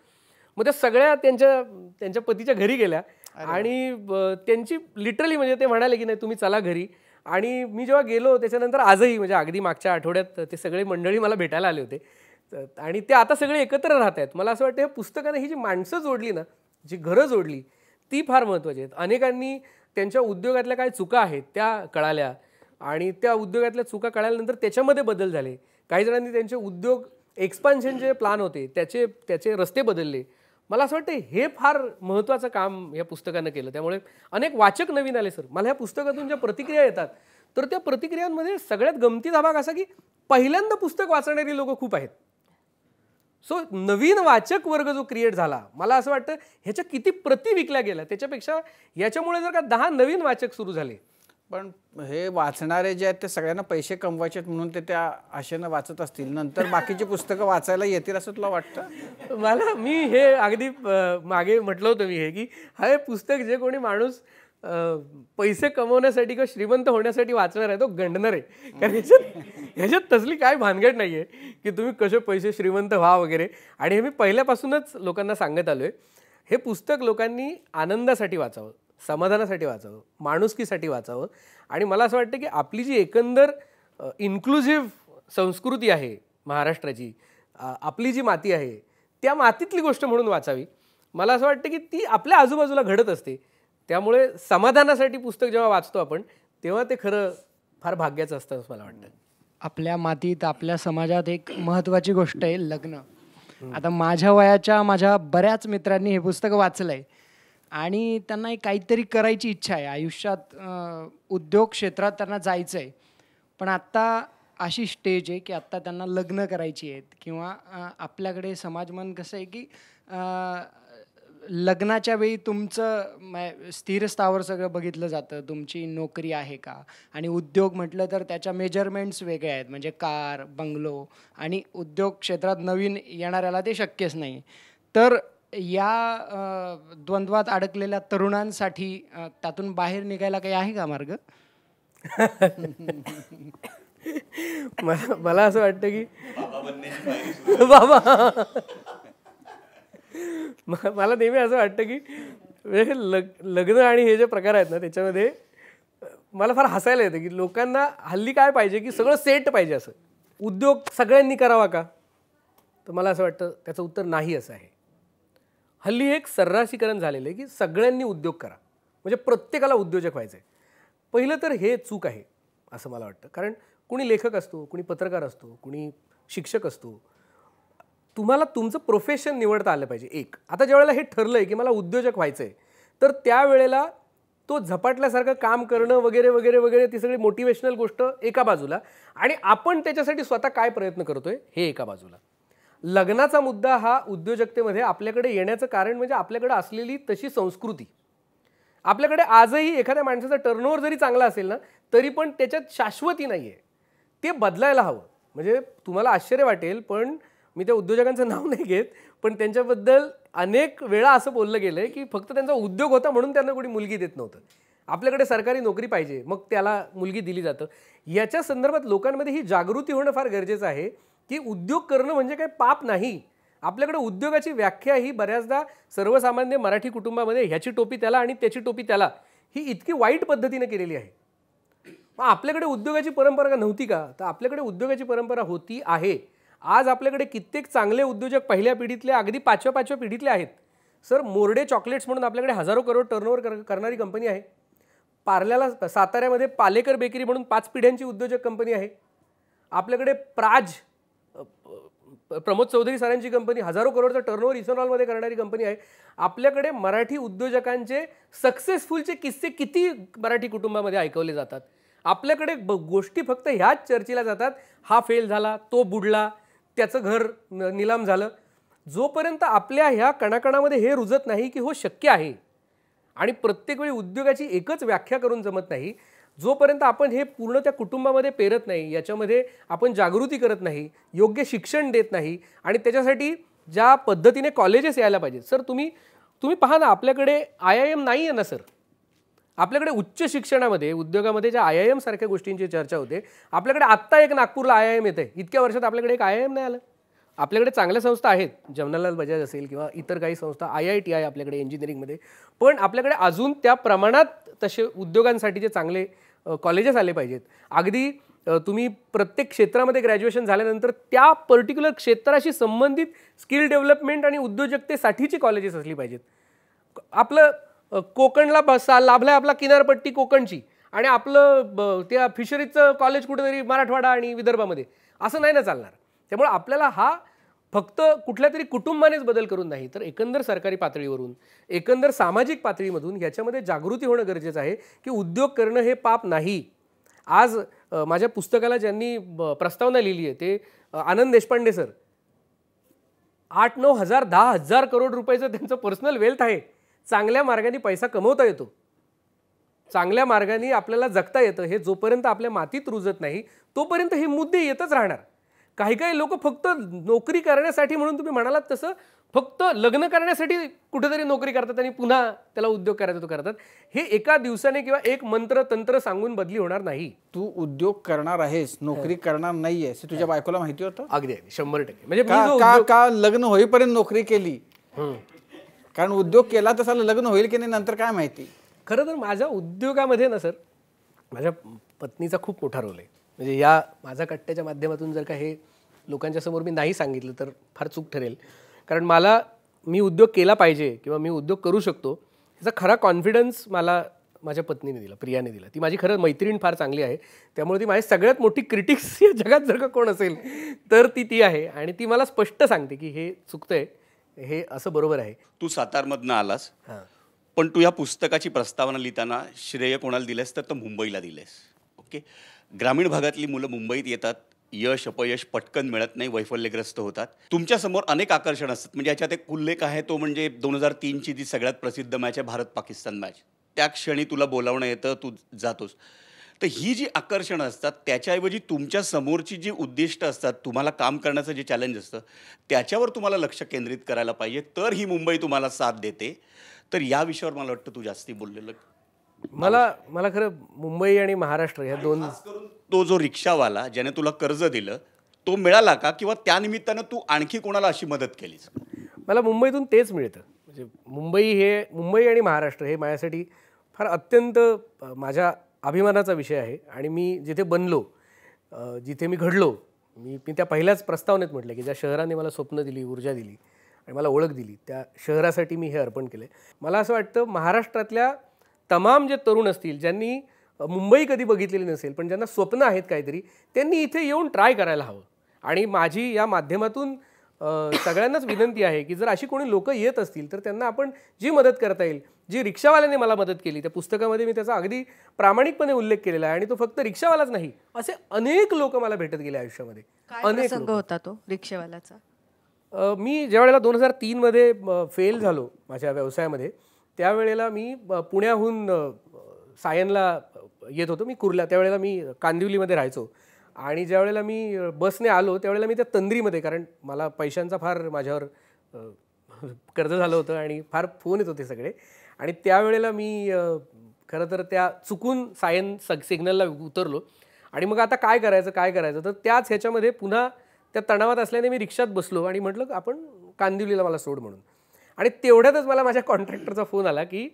मग त्या सगळ्या त्यांच्या त्यांच्या पतीच्या घरी गेल्या आणि त्यांची लिटरली म्हणजे ते म्हणाले की नाही तुम्ही चला घरी आणि मी जेव्हा गेलो त्याच्यानंतर आजही म्हणजे अगदी मागच्या आठवड्यात ते सगळे मंडळी मला भेटायला आले होते आणि ते आता सगळे एकत्र राहत आहेत मला असं वाटतं हे पुस्तकानं ही जी माणसं जोडली ना जी घरं जोडली ती फार महत्त्वाची आहेत अनेकांनी त्यांच्या उद्योगातल्या काय चुका आहेत त्या कळाल्या आणि त्या उद्योगातल्या चुका कळाल्यानंतर त्याच्यामध्ये बदल झाले काही जणांनी त्यांचे उद्योग एक्सपान्शन जे प्लान होते त्याचे त्याचे रस्ते बदलले मला असं वाटतं हे फार महत्त्वाचं काम या पुस्तकानं केलं त्यामुळे अनेक वाचक नवीन आले सर मला ह्या पुस्तकातून ज्या प्रतिक्रिया येतात तर त्या प्रतिक्रियांमध्ये सगळ्यात गमतीचा भाग असा की पहिल्यांदा पुस्तक वाचणारी लोक खूप आहेत सो नवीन वाचक वर्ग जो क्रिएट झाला मला असं वाटतं ह्याच्या किती प्रती विकल्या गेल्या त्याच्यापेक्षा याच्यामुळे जर का दहा नवीन वाचक सुरू झाले पण हे वाचणारे जे आहेत ते सगळ्यांना पैसे कमवायचे म्हणून ते त्या आशेनं वाचत असतील नंतर बाकीची पुस्तकं वाचायला येतील असं तुला वाटतं मला मी हे अगदी मागे म्हटलं होतं मी हे की हे पुस्तक जे कोणी माणूस पैसे कमवण्यासाठी किंवा श्रीमंत होण्यासाठी वाचणार आहे तो गंडणार आहे कारण ह्याच्यात ह्याच्यात तसली काय भानगड नाही आहे की तुम्ही कसे पैसे श्रीमंत व्हा वगैरे आणि हे मी पहिल्यापासूनच लोकांना सांगत आलो आहे हे पुस्तक लोकांनी आनंदासाठी वाचावं समाधानासाठी वाचावं माणुसकीसाठी वाचावं आणि मला असं वाटतं की आपली जी एकंदर इन्क्लुझिव्ह संस्कृती आहे महाराष्ट्राची आपली जी माती आहे त्या मातीतली गोष्ट म्हणून वाचावी मला असं वाटतं की ती आपल्या आजूबाजूला घडत असते त्यामुळे समाधानासाठी पुस्तक जेव्हा वाचतो आपण तेव्हा ते खरं फार भाग्याचं असतं असं मला वाटतं आपल्या मातीत आपल्या समाजात एक महत्त्वाची गोष्ट आहे लग्न आता माझ्या वयाच्या माझ्या बऱ्याच मित्रांनी हे पुस्तक वाचलं आहे आणि त्यांना एक काहीतरी करायची इच्छा आहे आयुष्यात उद्योग क्षेत्रात त्यांना जायचं आहे पण आत्ता अशी स्टेज आहे की आत्ता त्यांना लग्न करायची आहेत किंवा आपल्याकडे समाजमन कसं आहे की लग्नाच्या वेळी तुमचं स्थिर स्थावर सगळं बघितलं जातं तुमची नोकरी आहे का आणि उद्योग म्हटलं तर त्याच्या मेजरमेंट्स वेगळे आहेत म्हणजे कार बंगलो आणि उद्योग क्षेत्रात नवीन येणाऱ्याला ते शक्यच नाही तर या द्वंद्वात अडकलेल्या तरुणांसाठी त्यातून बाहेर निघायला काही आहे का मार्ग मला असं वाटतं की बाबा मला नेहमी असं वाटतं की म्हणजे लग लग्न आणि हे जे प्रकार आहेत ना त्याच्यामध्ये मला फार हसायला येतं की लोकांना हल्ली काय पाहिजे की सगळं सेट पाहिजे असं उद्योग सगळ्यांनी करावा का तर मला असं वाटतं त्याचं उत्तर नाही असं आहे हल्ली एक सर्रासीकरण झालेलं आहे की सगळ्यांनी उद्योग करा म्हणजे प्रत्येकाला उद्योजक व्हायचं आहे पहिलं तर हे चूक आहे असं मला वाटतं कारण कुणी लेखक असतो कुणी पत्रकार असतो कुणी शिक्षक असतो तुम्हाला तुमचं प्रोफेशन निवडता आलं पाहिजे एक आता ज्यावेळेला हे ठरलं आहे की मला उद्योजक व्हायचं आहे तर त्यावेळेला तो झपाटल्यासारखं काम करणं वगैरे वगैरे वगैरे ती सगळी मोटिवेशनल गोष्ट एका बाजूला आणि आपण त्याच्यासाठी स्वतः काय प्रयत्न करतोय हे एका बाजूला लग्नाचा मुद्दा हा उद्योजकतेमध्ये आपल्याकडे येण्याचं कारण म्हणजे आपल्याकडे असलेली तशी संस्कृती आपल्याकडे आजही एखाद्या माणसाचा टर्नओव्हर जरी चांगला असेल ना तरी पण त्याच्यात शाश्वती नाही आहे ते बदलायला हवं म्हणजे तुम्हाला आश्चर्य वाटेल पण मी त्या उद्योजकांचं नाव नाही घेत पण त्यांच्याबद्दल अनेक वेळा असं बोललं गेलं आहे की फक्त त्यांचा उद्योग होता म्हणून त्यांना कोणी मुलगी देत नव्हतं आपल्याकडे सरकारी नोकरी पाहिजे मग त्याला मुलगी दिली जातं याच्या संदर्भात लोकांमध्ये ही जागृती होणं फार गरजेचं आहे की उद्योग करणं म्हणजे काय पाप नाही आपल्याकडे उद्योगाची व्याख्या ही बऱ्याचदा सर्वसामान्य मराठी कुटुंबामध्ये ह्याची टोपी त्याला आणि त्याची टोपी त्याला ही इतकी वाईट पद्धतीने केलेली आहे मग आपल्याकडे उद्योगाची परंपरा नव्हती का तर आपल्याकडे उद्योगाची परंपरा होती आहे आज आपल्याकडे कित्येक चांगले उद्योजक पहिल्या पिढीतले अगदी पाचव्या पाचव्या पिढीतले आहेत सर मोरडे चॉकलेट्स म्हणून आपल्याकडे हजारो करोड टर्नओव्हर कर करणारी कंपनी आहे पार्ल्याला साताऱ्यामध्ये पालेकर बेकरी म्हणून पाच पिढ्यांची उद्योजक कंपनी आहे आपल्याकडे प्राज प्रमोद चौधरी सरांची कंपनी हजारो करोडचा टर्नओव्हर इसोनॉलमध्ये करणारी कंपनी आहे आपल्याकडे मराठी उद्योजकांचे सक्सेसफुलचे किस्से किती मराठी कुटुंबामध्ये ऐकवले जातात आपल्याकडे ब गोष्टी फक्त ह्याच चर्चेला जातात हा फेल झाला तो बुडला त्याचं घर निलाम झालं जोपर्यंत आपल्या ह्या कणाकणामध्ये हे रुजत नाही की हो शक्य आहे आणि प्रत्येक वेळी उद्योगाची एकच व्याख्या करून जमत नाही जोपर्यंत आपण हे पूर्ण त्या कुटुंबामध्ये पेरत नाही याच्यामध्ये आपण जागृती करत नाही योग्य शिक्षण देत नाही आणि त्याच्यासाठी ज्या पद्धतीने कॉलेजेस यायला पाहिजेत सर तुम्ही तुम्ही पहा ना आपल्याकडे आय आय एम नाही आहे ना सर आपल्याकडे उच्च शिक्षणामध्ये उद्योगामध्ये ज्या आय आय एम सारख्या गोष्टींची चर्चा होते आपल्याकडे आत्ता एक नागपूरला आय आय एम येते इतक्या वर्षात आपल्याकडे एक आय आय एम नाही आलं आपल्याकडे चांगल्या संस्था आहेत जमनालाल बजाज असेल किंवा इतर काही संस्था आय आय टी आहे आपल्याकडे इंजिनिअरिंगमध्ये पण आपल्याकडे अजून त्या प्रमाणात तसे उद्योगांसाठी जे चांगले कॉलेजेस आले पाहिजेत अगदी तुम्ही प्रत्येक क्षेत्रामध्ये ग्रॅज्युएशन झाल्यानंतर त्या पर्टिक्युलर क्षेत्राशी संबंधित स्किल डेव्हलपमेंट आणि उद्योजकतेसाठीची कॉलेजेस असली पाहिजेत आपलं कोकणला बसा लाभला आपला किनारपट्टी कोकणची आणि आपलं त्या फिशरीजचं कॉलेज कुठेतरी मराठवाडा आणि विदर्भामध्ये असं नाही ना चालणार त्यामुळे आपल्याला हा फक्त कुठल्या तरी कुटुंबानेच बदल करून नाही तर एकंदर सरकारी पातळीवरून एकंदर सामाजिक पातळीमधून ह्याच्यामध्ये जागृती होणं गरजेचं आहे की उद्योग करणं हे पाप नाही आज माझ्या पुस्तकाला ज्यांनी प्रस्तावना लिहिली आहे ते आनंद देशपांडे सर आठ नऊ हजार दहा हजार करोड रुपयाचं त्यांचं पर्सनल वेल्थ आहे चांगल्या मार्गाने पैसा कमवता येतो चांगल्या मार्गाने आपल्याला जगता येतं हे जोपर्यंत आपल्या मातीत रुजत नाही तोपर्यंत हे मुद्दे येतच राहणार काही काही लोक फक्त नोकरी करण्यासाठी म्हणून तुम्ही म्हणालात तसं फक्त लग्न करण्यासाठी कुठेतरी नोकरी करतात आणि पुन्हा त्याला उद्योग करायचा तो करतात हे एका दिवसाने किंवा एक मंत्र तंत्र सांगून बदली होणार नाही तू उद्योग करणार आहेस नोकरी करणार नाही हे तुझ्या बायकोला माहिती होतं अगदी शंभर टक्के म्हणजे का लग्न होईपर्यंत नोकरी केली कारण उद्योग केला तसा लग्न होईल की नाही नंतर काय माहिती खरं तर माझ्या उद्योगामध्ये ना सर माझ्या पत्नीचा खूप मोठा रोल आहे म्हणजे या माझ्या कट्ट्याच्या माध्यमातून जर का हे लोकांच्या समोर मी नाही सांगितलं तर फार चूक ठरेल कारण मला मी उद्योग केला पाहिजे किंवा मी उद्योग करू शकतो याचा खरा कॉन्फिडन्स मला माझ्या पत्नीने दिला प्रियाने दिला ती माझी खरं मैत्रीण फार चांगली आहे त्यामुळे ती माझी सगळ्यात मोठी क्रिटिक्स या जगात जर का कोण असेल तर ती ती आहे आणि ती मला स्पष्ट सांगते की हे चुकतं आहे हे असं बरोबर आहे तू सातारमधनं आलास पण तू या पुस्तकाची प्रस्तावना लिहिताना श्रेय कोणाला दिलेस तर मुंबईला दिलेस ओके ग्रामीण भागातली मुलं मुंबईत येतात यश अपयश पटकन मिळत नाही वैफल्यग्रस्त होतात तुमच्यासमोर अनेक आकर्षण असतात म्हणजे याच्यात एक उल्लेख आहे तो म्हणजे दोन हजार तीनची जी सगळ्यात प्रसिद्ध मॅच आहे भारत पाकिस्तान मॅच त्या क्षणी तुला बोलावणं येतं तू जातोस तर ही जी आकर्षणं असतात त्याच्याऐवजी तुमच्या समोरची जी उद्दिष्ट असतात तुम्हाला काम करण्याचं जे चॅलेंज असतं त्याच्यावर तुम्हाला लक्ष केंद्रित करायला पाहिजे तर ही मुंबई तुम्हाला साथ देते तर या विषयावर मला वाटतं तू जास्ती बोललेलं मला मला खरं मुंबई आणि महाराष्ट्र या दोन तो जो रिक्षावाला ज्याने तुला कर्ज दिलं तो मिळाला का किंवा त्यानिमित्तानं तू आणखी कोणाला अशी मदत केलीस मला मुंबईतून तेच मिळतं म्हणजे मुंबई हे मुंबई आणि महाराष्ट्र हे माझ्यासाठी फार अत्यंत माझ्या अभिमानाचा विषय आहे आणि मी जिथे बनलो जिथे मी घडलो मी मी त्या पहिल्याच प्रस्तावनेत म्हटलं की ज्या शहराने मला स्वप्न दिली ऊर्जा दिली आणि मला ओळख दिली त्या शहरासाठी मी हे अर्पण केलं मला असं वाटतं महाराष्ट्रातल्या तमाम जे तरुण असतील ज्यांनी मुंबई कधी बघितलेली नसेल पण ज्यांना स्वप्न आहेत काहीतरी त्यांनी इथे येऊन ट्राय करायला हवं आणि माझी या माध्यमातून सगळ्यांनाच विनंती आहे की जर अशी कोणी लोकं येत असतील तर त्यांना आपण जी मदत करता येईल जी रिक्षावाल्याने मला मदत केली त्या पुस्तकामध्ये मी त्याचा अगदी प्रामाणिकपणे उल्लेख केलेला आहे आणि तो फक्त रिक्षावालाच नाही असे अनेक लोक मला भेटत गेले आयुष्यामध्ये अनेक होता तो रिक्षावाल्याचा मी ज्या वेळेला दोन हजार तीनमध्ये फेल झालो माझ्या व्यवसायामध्ये त्यावेळेला मी पुण्याहून सायनला येत होतो मी कुर्ला त्यावेळेला मी कांदिवलीमध्ये राहायचो आणि ज्यावेळेला मी बसने आलो त्यावेळेला मी त्या तंद्रीमध्ये कारण मला पैशांचा फार माझ्यावर कर्ज झालं होतं आणि फार फोन येत होते सगळे आणि त्यावेळेला मी खरं तर त्या चुकून सायन सग सिग्नलला उतरलो आणि मग आता काय करायचं काय करायचं तर त्याच ह्याच्यामध्ये पुन्हा त्या तणावात असल्याने मी रिक्षात बसलो आणि म्हटलं आपण कांदिवलीला मला सोड म्हणून आणि तेवढ्यातच मला माझ्या कॉन्ट्रॅक्टरचा फोन आला की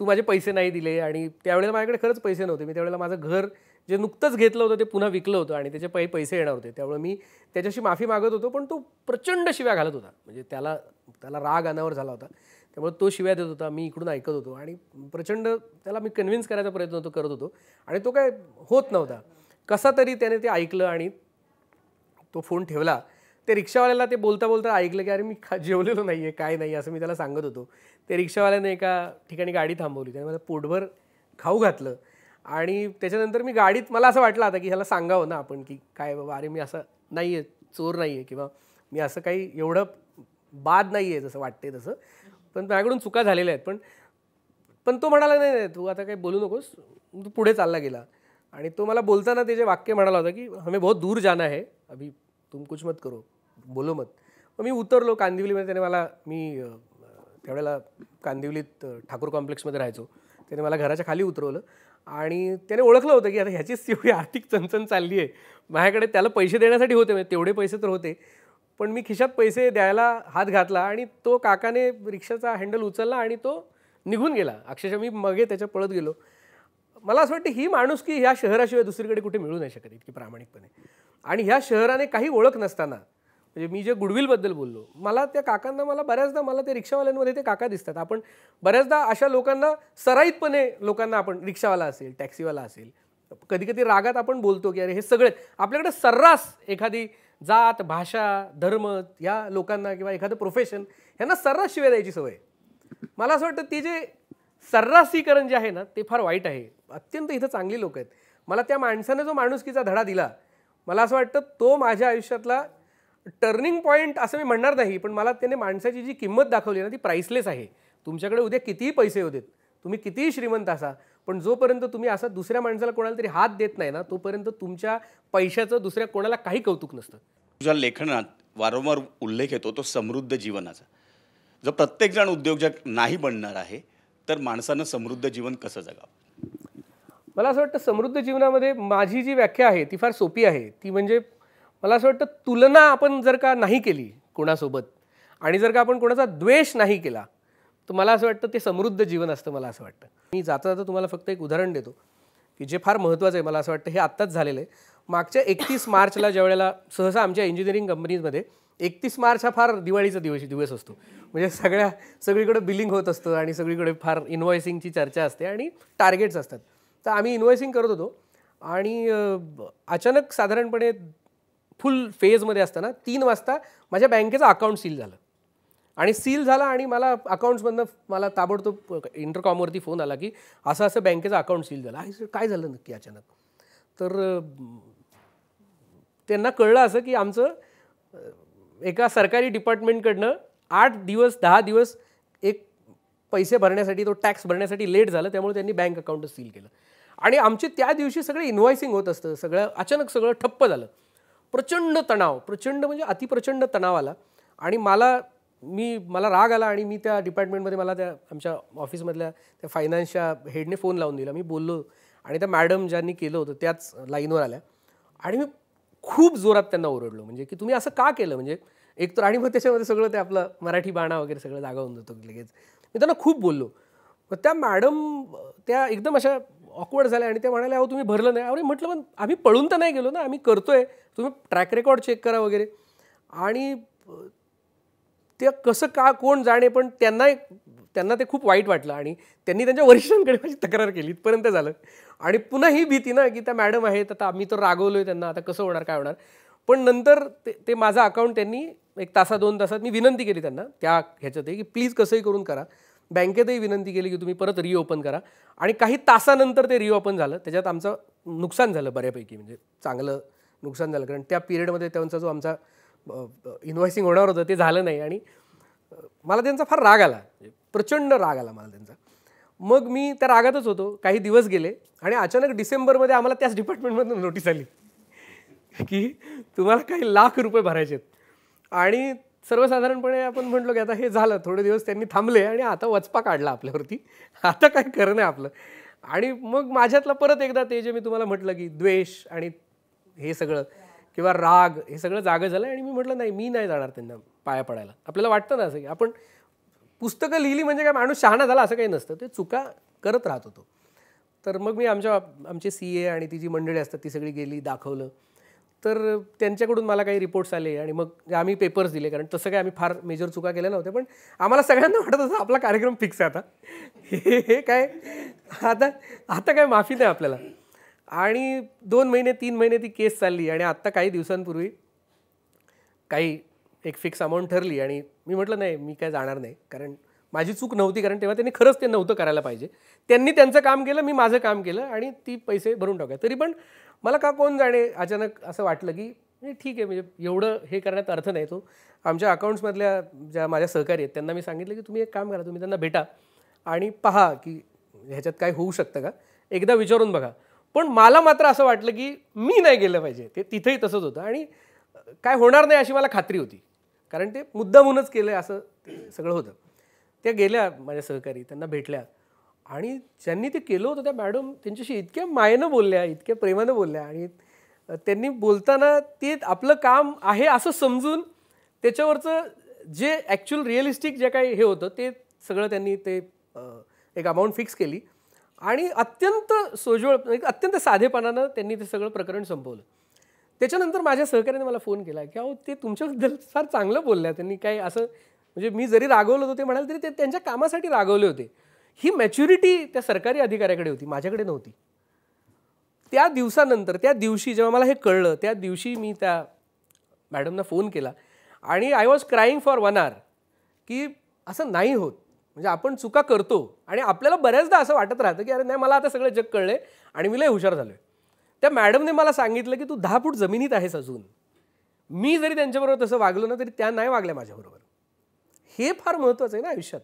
तू माझे पैसे नाही दिले आणि त्यावेळेला माझ्याकडे खरंच पैसे नव्हते मी त्यावेळेला माझं घर जे नुकतंच घेतलं होतं ते पुन्हा विकलं होतं आणि त्याचे पै पैसे येणार होते त्यामुळे मी त्याच्याशी माफी मागत होतो पण तो प्रचंड शिव्या घालत होता म्हणजे त्याला त्याला राग अनावर झाला होता त्यामुळे तो शिव्या देत होता मी इकडून ऐकत होतो आणि प्रचंड त्याला मी कन्व्हिन्स करायचा प्रयत्न तो करत होतो आणि तो काय होत नव्हता कसा तरी त्याने ते ऐकलं आणि तो फोन ठेवला ते रिक्षावाल्याला ते बोलता बोलता ऐकलं की अरे मी खा जेवलेलो नाही आहे काय नाही असं मी त्याला सांगत होतो ते रिक्षावाल्याने एका ठिकाणी गाडी थांबवली त्याने मला पोटभर खाऊ घातलं आणि त्याच्यानंतर मी गाडीत मला असं वाटलं आता की ह्याला सांगावं ना आपण की काय बाबा अरे मी असं नाही आहे चोर नाही आहे किंवा मी असं काही एवढं बाद नाही आहे जसं वाटते तसं पण माझ्याकडून चुका झालेल्या आहेत पण पण तो म्हणाला नाही नाही तू आता काही बोलू नकोस तू पुढे चालला गेला आणि तो मला बोलताना ते जे वाक्य म्हणाला होता की हमे बहुत दूर जाना आहे अभी तुम कुछ मत करो बोलो मत मग मी उतरलो कांदिवलीमध्ये त्याने मला मी त्यावेळेला कांदिवलीत ठाकूर कॉम्प्लेक्समध्ये राहायचो त्याने मला घराच्या खाली उतरवलं आणि त्याने ओळखलं होतं की आता ह्याचीच एवढी आर्थिक चणचण चालली आहे माझ्याकडे त्याला पैसे देण्यासाठी होते म्हणजे तेवढे पैसे तर होते पण मी खिशात पैसे द्यायला हात घातला आणि तो काकाने रिक्षाचा हँडल उचलला आणि तो निघून गेला अक्षरशः मी मगे त्याच्या पळत गेलो मला असं वाटतं ही माणूस की ह्या शहराशिवाय दुसरीकडे कुठे मिळू नाही शकत इतकी प्रामाणिकपणे आणि ह्या शहराने काही ओळख नसताना म्हणजे मी जे गुडविलबद्दल बोललो मला त्या काकांना मला बऱ्याचदा मला ते रिक्षावाल्यांमध्ये ते काका दिसतात आपण बऱ्याचदा अशा लोकांना सराईतपणे लोकांना आपण रिक्षावाला असेल टॅक्सीवाला असेल कधी कधी रागात आपण बोलतो की अरे हे सगळे आपल्याकडे सर्रास एखादी जात भाषा धर्म या लोकांना किंवा एखादं प्रोफेशन यांना सर्रास शिवाय द्यायची सवय मला असं वाटतं ती जे सर्रासीकरण जे आहे ना ते फार वाईट आहे अत्यंत इथं चांगली लोक आहेत मला त्या माणसानं जो माणुसकीचा धडा दिला मला असं वाटतं तो माझ्या आयुष्यातला टर्निंग पॉईंट असं मी म्हणणार नाही पण मला त्याने माणसाची जी किंमत दाखवली ना ती प्राईसलेस आहे तुमच्याकडे उद्या कितीही पैसे होते तुम्ही कितीही श्रीमंत असा पण जोपर्यंत तुम्ही असा दुसऱ्या माणसाला कोणाला तरी हात देत नाही ना तोपर्यंत तुमच्या पैशाचं दुसऱ्या कोणाला काही कौतुक नसतं तुझ्या लेखनात वारंवार उल्लेख येतो तो समृद्ध जीवनाचा जर प्रत्येकजण उद्योजक नाही बनणार आहे तर माणसानं समृद्ध जीवन कसं जगावं मला असं वाटतं समृद्ध जीवनामध्ये माझी जी व्याख्या आहे ती फार सोपी आहे ती म्हणजे मला असं वाटतं तुलना आपण जर का नाही केली कोणासोबत आणि जर का आपण कोणाचा द्वेष नाही केला तर मला असं वाटतं ते समृद्ध जीवन असतं मला असं वाटतं मी जाता जाता तुम्हाला फक्त एक उदाहरण देतो की जे फार महत्त्वाचं आहे मला असं वाटतं हे आत्ताच झालेलं आहे मागच्या एकतीस मार्चला ज्या वेळेला सहसा आमच्या इंजिनिअरिंग कंपनीजमध्ये एकतीस मार्च हा फार दिवाळीचा दिवस दिवस असतो म्हणजे सगळ्या सगळीकडे बिलिंग होत असतं आणि सगळीकडे फार इन्व्हॉइसिंगची चर्चा असते आणि टार्गेट्स असतात तर आम्ही इन्व्हॉइसिंग करत होतो आणि अचानक साधारणपणे फुल फेजमध्ये असताना तीन वाजता माझ्या बँकेचं अकाउंट सील झालं आणि सील झाला आणि मला अकाउंट्समधनं मला ताबडतोब इंटरकॉमवरती फोन आला की असं असं बँकेचं अकाउंट सील झालं आहे काय झालं नक्की अचानक तर त्यांना कळलं असं की आमचं एका सरकारी डिपार्टमेंटकडनं आठ दिवस दहा दिवस एक पैसे भरण्यासाठी तो टॅक्स भरण्यासाठी लेट झालं त्यामुळे त्यांनी बँक अकाउंट सील केलं आणि आमचे त्या दिवशी सगळे इन्व्हॉइसिंग होत असतं सगळं अचानक सगळं ठप्प झालं प्रचंड तणाव प्रचंड म्हणजे अतिप्रचंड तणाव आला आणि मला मी मला राग आला आणि मी त्या डिपार्टमेंटमध्ये मला त्या आमच्या ऑफिसमधल्या त्या फायनान्सच्या हेडने फोन लावून दिला मी बोललो आणि त्या मॅडम ज्यांनी केलं होतं त्याच लाईनवर आल्या आणि मी खूप जोरात त्यांना ओरडलो म्हणजे की तुम्ही असं का केलं म्हणजे एक तर आणि मग त्याच्यामध्ये सगळं ते आपलं मराठी बाणा वगैरे सगळं जागा होऊन जातो लगेच मी त्यांना खूप बोललो मग त्या मॅडम त्या एकदम अशा ऑकवर्ड झाल्या आणि त्या म्हणाल्या अहो तुम्ही भरलं नाही अरे म्हटलं पण आम्ही पळून तर नाही गेलो ना आम्ही करतोय तुम्ही ट्रॅक रेकॉर्ड चेक करा वगैरे आणि ते कसं का कोण जाणे पण त्यांना एक त्यांना ते खूप वाईट वाटलं आणि त्यांनी त्यांच्या वरिष्ठांकडे माझी तक्रार केली इथपर्यंत झालं आणि पुन्हा ही भीती ना की त्या मॅडम आहेत आता आम्ही तर रागवलो आहे त्यांना आता कसं होणार काय होणार पण नंतर ते ते माझं अकाउंट त्यांनी एक तासा दोन तासात मी विनंती केली त्यांना त्या ह्याच्यातही की प्लीज कसंही करून करा बँकेतही विनंती केली की तुम्ही परत रिओपन करा आणि काही तासानंतर ते रिओपन झालं त्याच्यात आमचं नुकसान झालं बऱ्यापैकी म्हणजे चांगलं नुकसान झालं कारण त्या पिरियडमध्ये त्यांचा जो आमचा इन्व्हॉइसिंग होणार होतं ते झालं नाही आणि मला त्यांचा फार राग आला प्रचंड राग आला मला त्यांचा मग मी त्या रागातच होतो काही दिवस गेले आणि अचानक डिसेंबरमध्ये आम्हाला त्याच डिपार्टमेंटमधून नोटीस आली की तुम्हाला काही लाख रुपये भरायचे आहेत आणि सर्वसाधारणपणे आपण म्हटलो की आता हे झालं थोडे दिवस त्यांनी थांबले आणि आता वचपा काढला आपल्यावरती आता काय करणं नाही आपलं आणि मग माझ्यातलं परत एकदा ते जे मी तुम्हाला म्हटलं की द्वेष आणि हे सगळं किंवा राग हे सगळं जागं झालं आणि मी म्हटलं नाही मी नाही जाणार त्यांना पाया पडायला आपल्याला वाटतं ना असं की आपण पुस्तकं लिहिली म्हणजे काय माणूस शहाणा झाला असं काही नसतं ते चुका करत राहत होतो तर मग मी आमच्या आमचे सी ए आणि ती जी मंडळी असतात ती सगळी गेली दाखवलं तर त्यांच्याकडून मला काही रिपोर्ट्स आले आणि मग आम्ही पेपर्स दिले कारण तसं काय आम्ही फार मेजर चुका केल्या नव्हत्या पण आम्हाला सगळ्यांना वाटत होतं आपला कार्यक्रम फिक्स आहे आता हे काय आता आता काय माफी नाही आपल्याला आणि दोन महिने तीन महिने ती केस चालली आणि आत्ता काही दिवसांपूर्वी काही एक फिक्स अमाऊंट ठरली आणि मी म्हटलं नाही मी काय जाणार नाही कारण माझी चूक नव्हती कारण तेव्हा त्यांनी खरंच ते नव्हतं करायला पाहिजे त्यांनी त्यांचं काम केलं मी माझं काम केलं आणि ती पैसे भरून टाकूया तरी पण मला का कोण जाणे अचानक असं वाटलं की ठीक आहे म्हणजे एवढं हे करण्यात अर्थ नाही तो आमच्या अकाउंट्समधल्या ज्या माझ्या सहकारी आहेत त्यांना मी सांगितलं की तुम्ही एक काम करा तुम्ही त्यांना भेटा आणि पहा की ह्याच्यात काय होऊ शकतं का एकदा विचारून बघा पण मला मात्र असं वाटलं की मी नाही गेलं पाहिजे ते तिथंही तसंच होतं आणि काय होणार नाही अशी मला खात्री होती कारण ते मुद्दामहूनच केलं असं सगळं होतं त्या गेल्या माझ्या सहकारी त्यांना भेटल्या आणि ज्यांनी ते केलं होतं त्या मॅडम त्यांच्याशी इतक्या मायेनं बोलल्या इतक्या प्रेमानं बोलल्या आणि त्यांनी बोलताना ते आपलं काम आहे असं समजून त्याच्यावरचं जे ॲक्च्युअल रिअलिस्टिक जे काही हे होतं ते सगळं त्यांनी ते एक अमाऊंट फिक्स केली आणि अत्यंत म्हणजे अत्यंत साधेपणानं त्यांनी ते सगळं प्रकरण संपवलं त्याच्यानंतर माझ्या सहकार्याने मला फोन केला की अहो ते तुमच्याबद्दल फार चांगलं बोलल्या त्यांनी काय असं म्हणजे मी जरी रागवलं होतं ते म्हणाल तरी ते त्यांच्या कामासाठी रागवले होते ही मॅच्युरिटी त्या सरकारी अधिकाऱ्याकडे होती माझ्याकडे नव्हती त्या दिवसानंतर त्या दिवशी जेव्हा मला हे कळलं त्या दिवशी मी त्या मॅडमना फोन केला आणि I was crying for one hour की असं नाही होत म्हणजे आपण चुका करतो आणि आपल्याला बऱ्याचदा असं वाटत राहतं की अरे नाही मला आता सगळं जग कळले आणि मी लय हुशार झालो आहे त्या मॅडमने मला सांगितलं की तू दहा फूट जमिनीत आहेस अजून मी जरी त्यांच्याबरोबर तसं वागलो ना तरी त्या नाही वागल्या माझ्याबरोबर हे फार महत्त्वाचं आहे ना आयुष्यात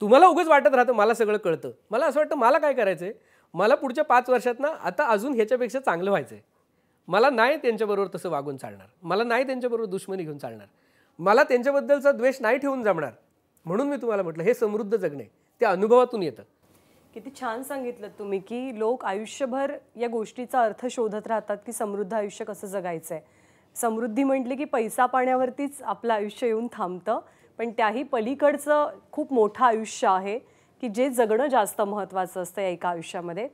तुम्हाला उगंच वाटत राहतं मला सगळं कळतं मला असं वाटतं मला काय करायचं आहे मला पुढच्या पाच वर्षात ना आता अजून ह्याच्यापेक्षा चांगलं व्हायचं आहे मला नाही त्यांच्याबरोबर तसं वागून चालणार मला नाही त्यांच्याबरोबर दुश्मनी घेऊन चालणार मला त्यांच्याबद्दलचा द्वेष नाही ठेवून जमणार म्हणून मी तुम्हाला म्हटलं हे समृद्ध जगणे त्या अनुभवातून येतं किती छान सांगितलं तुम्ही की लोक आयुष्यभर या गोष्टीचा अर्थ शोधत राहतात की समृद्ध आयुष्य कसं जगायचं आहे समृद्धी म्हटली की पैसा पाण्यावरतीच आपलं आयुष्य येऊन थांबतं पण त्याही पलीकडचं खूप मोठं आयुष्य आहे की जे जगणं जास्त महत्त्वाचं असतं या एका आयुष्यामध्ये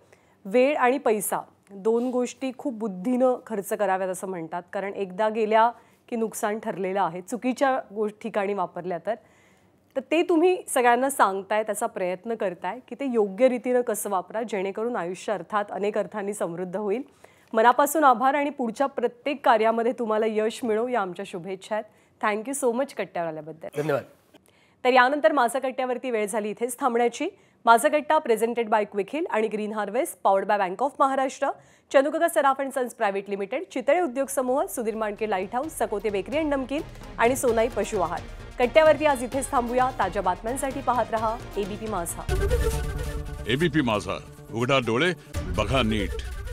वेळ आणि पैसा दोन गोष्टी खूप बुद्धीनं खर्च कराव्यात असं म्हणतात कारण एकदा गेल्या की नुकसान ठरलेलं आहे चुकीच्या गो ठिकाणी वापरल्या तर तर ते तुम्ही सगळ्यांना सांगताय त्याचा प्रयत्न करताय की ते योग्य रीतीनं कसं वापरा जेणेकरून आयुष्य अर्थात अनेक अर्थांनी समृद्ध होईल मनापासून आभार आणि पुढच्या प्रत्येक कार्यामध्ये तुम्हाला यश मिळो या आमच्या शुभेच्छा आहेत थँक्यू सो मच कट्ट्यावर आल्याबद्दल धन्यवाद तर यानंतर माझं कट्ट्यावरती वेळ झाली इथेच थांबण्याची माझा गट्टा प्रेझेंटेड बाय क्विखिल आणि green harvest powered by bank of Maharashtra Chandukaka Saraf and sons private limited Chitale उद्योग समूह Sudhir Mandke light house Chakote bakery and namkeen आणि सोनाई पशु आहार कट्ट्यावरती आज इथेच थांबूया ताज्या बातम्यांसाठी पाहत रहा एबीपी माझा एबीपी माझा उघडा डोळे बघा नीट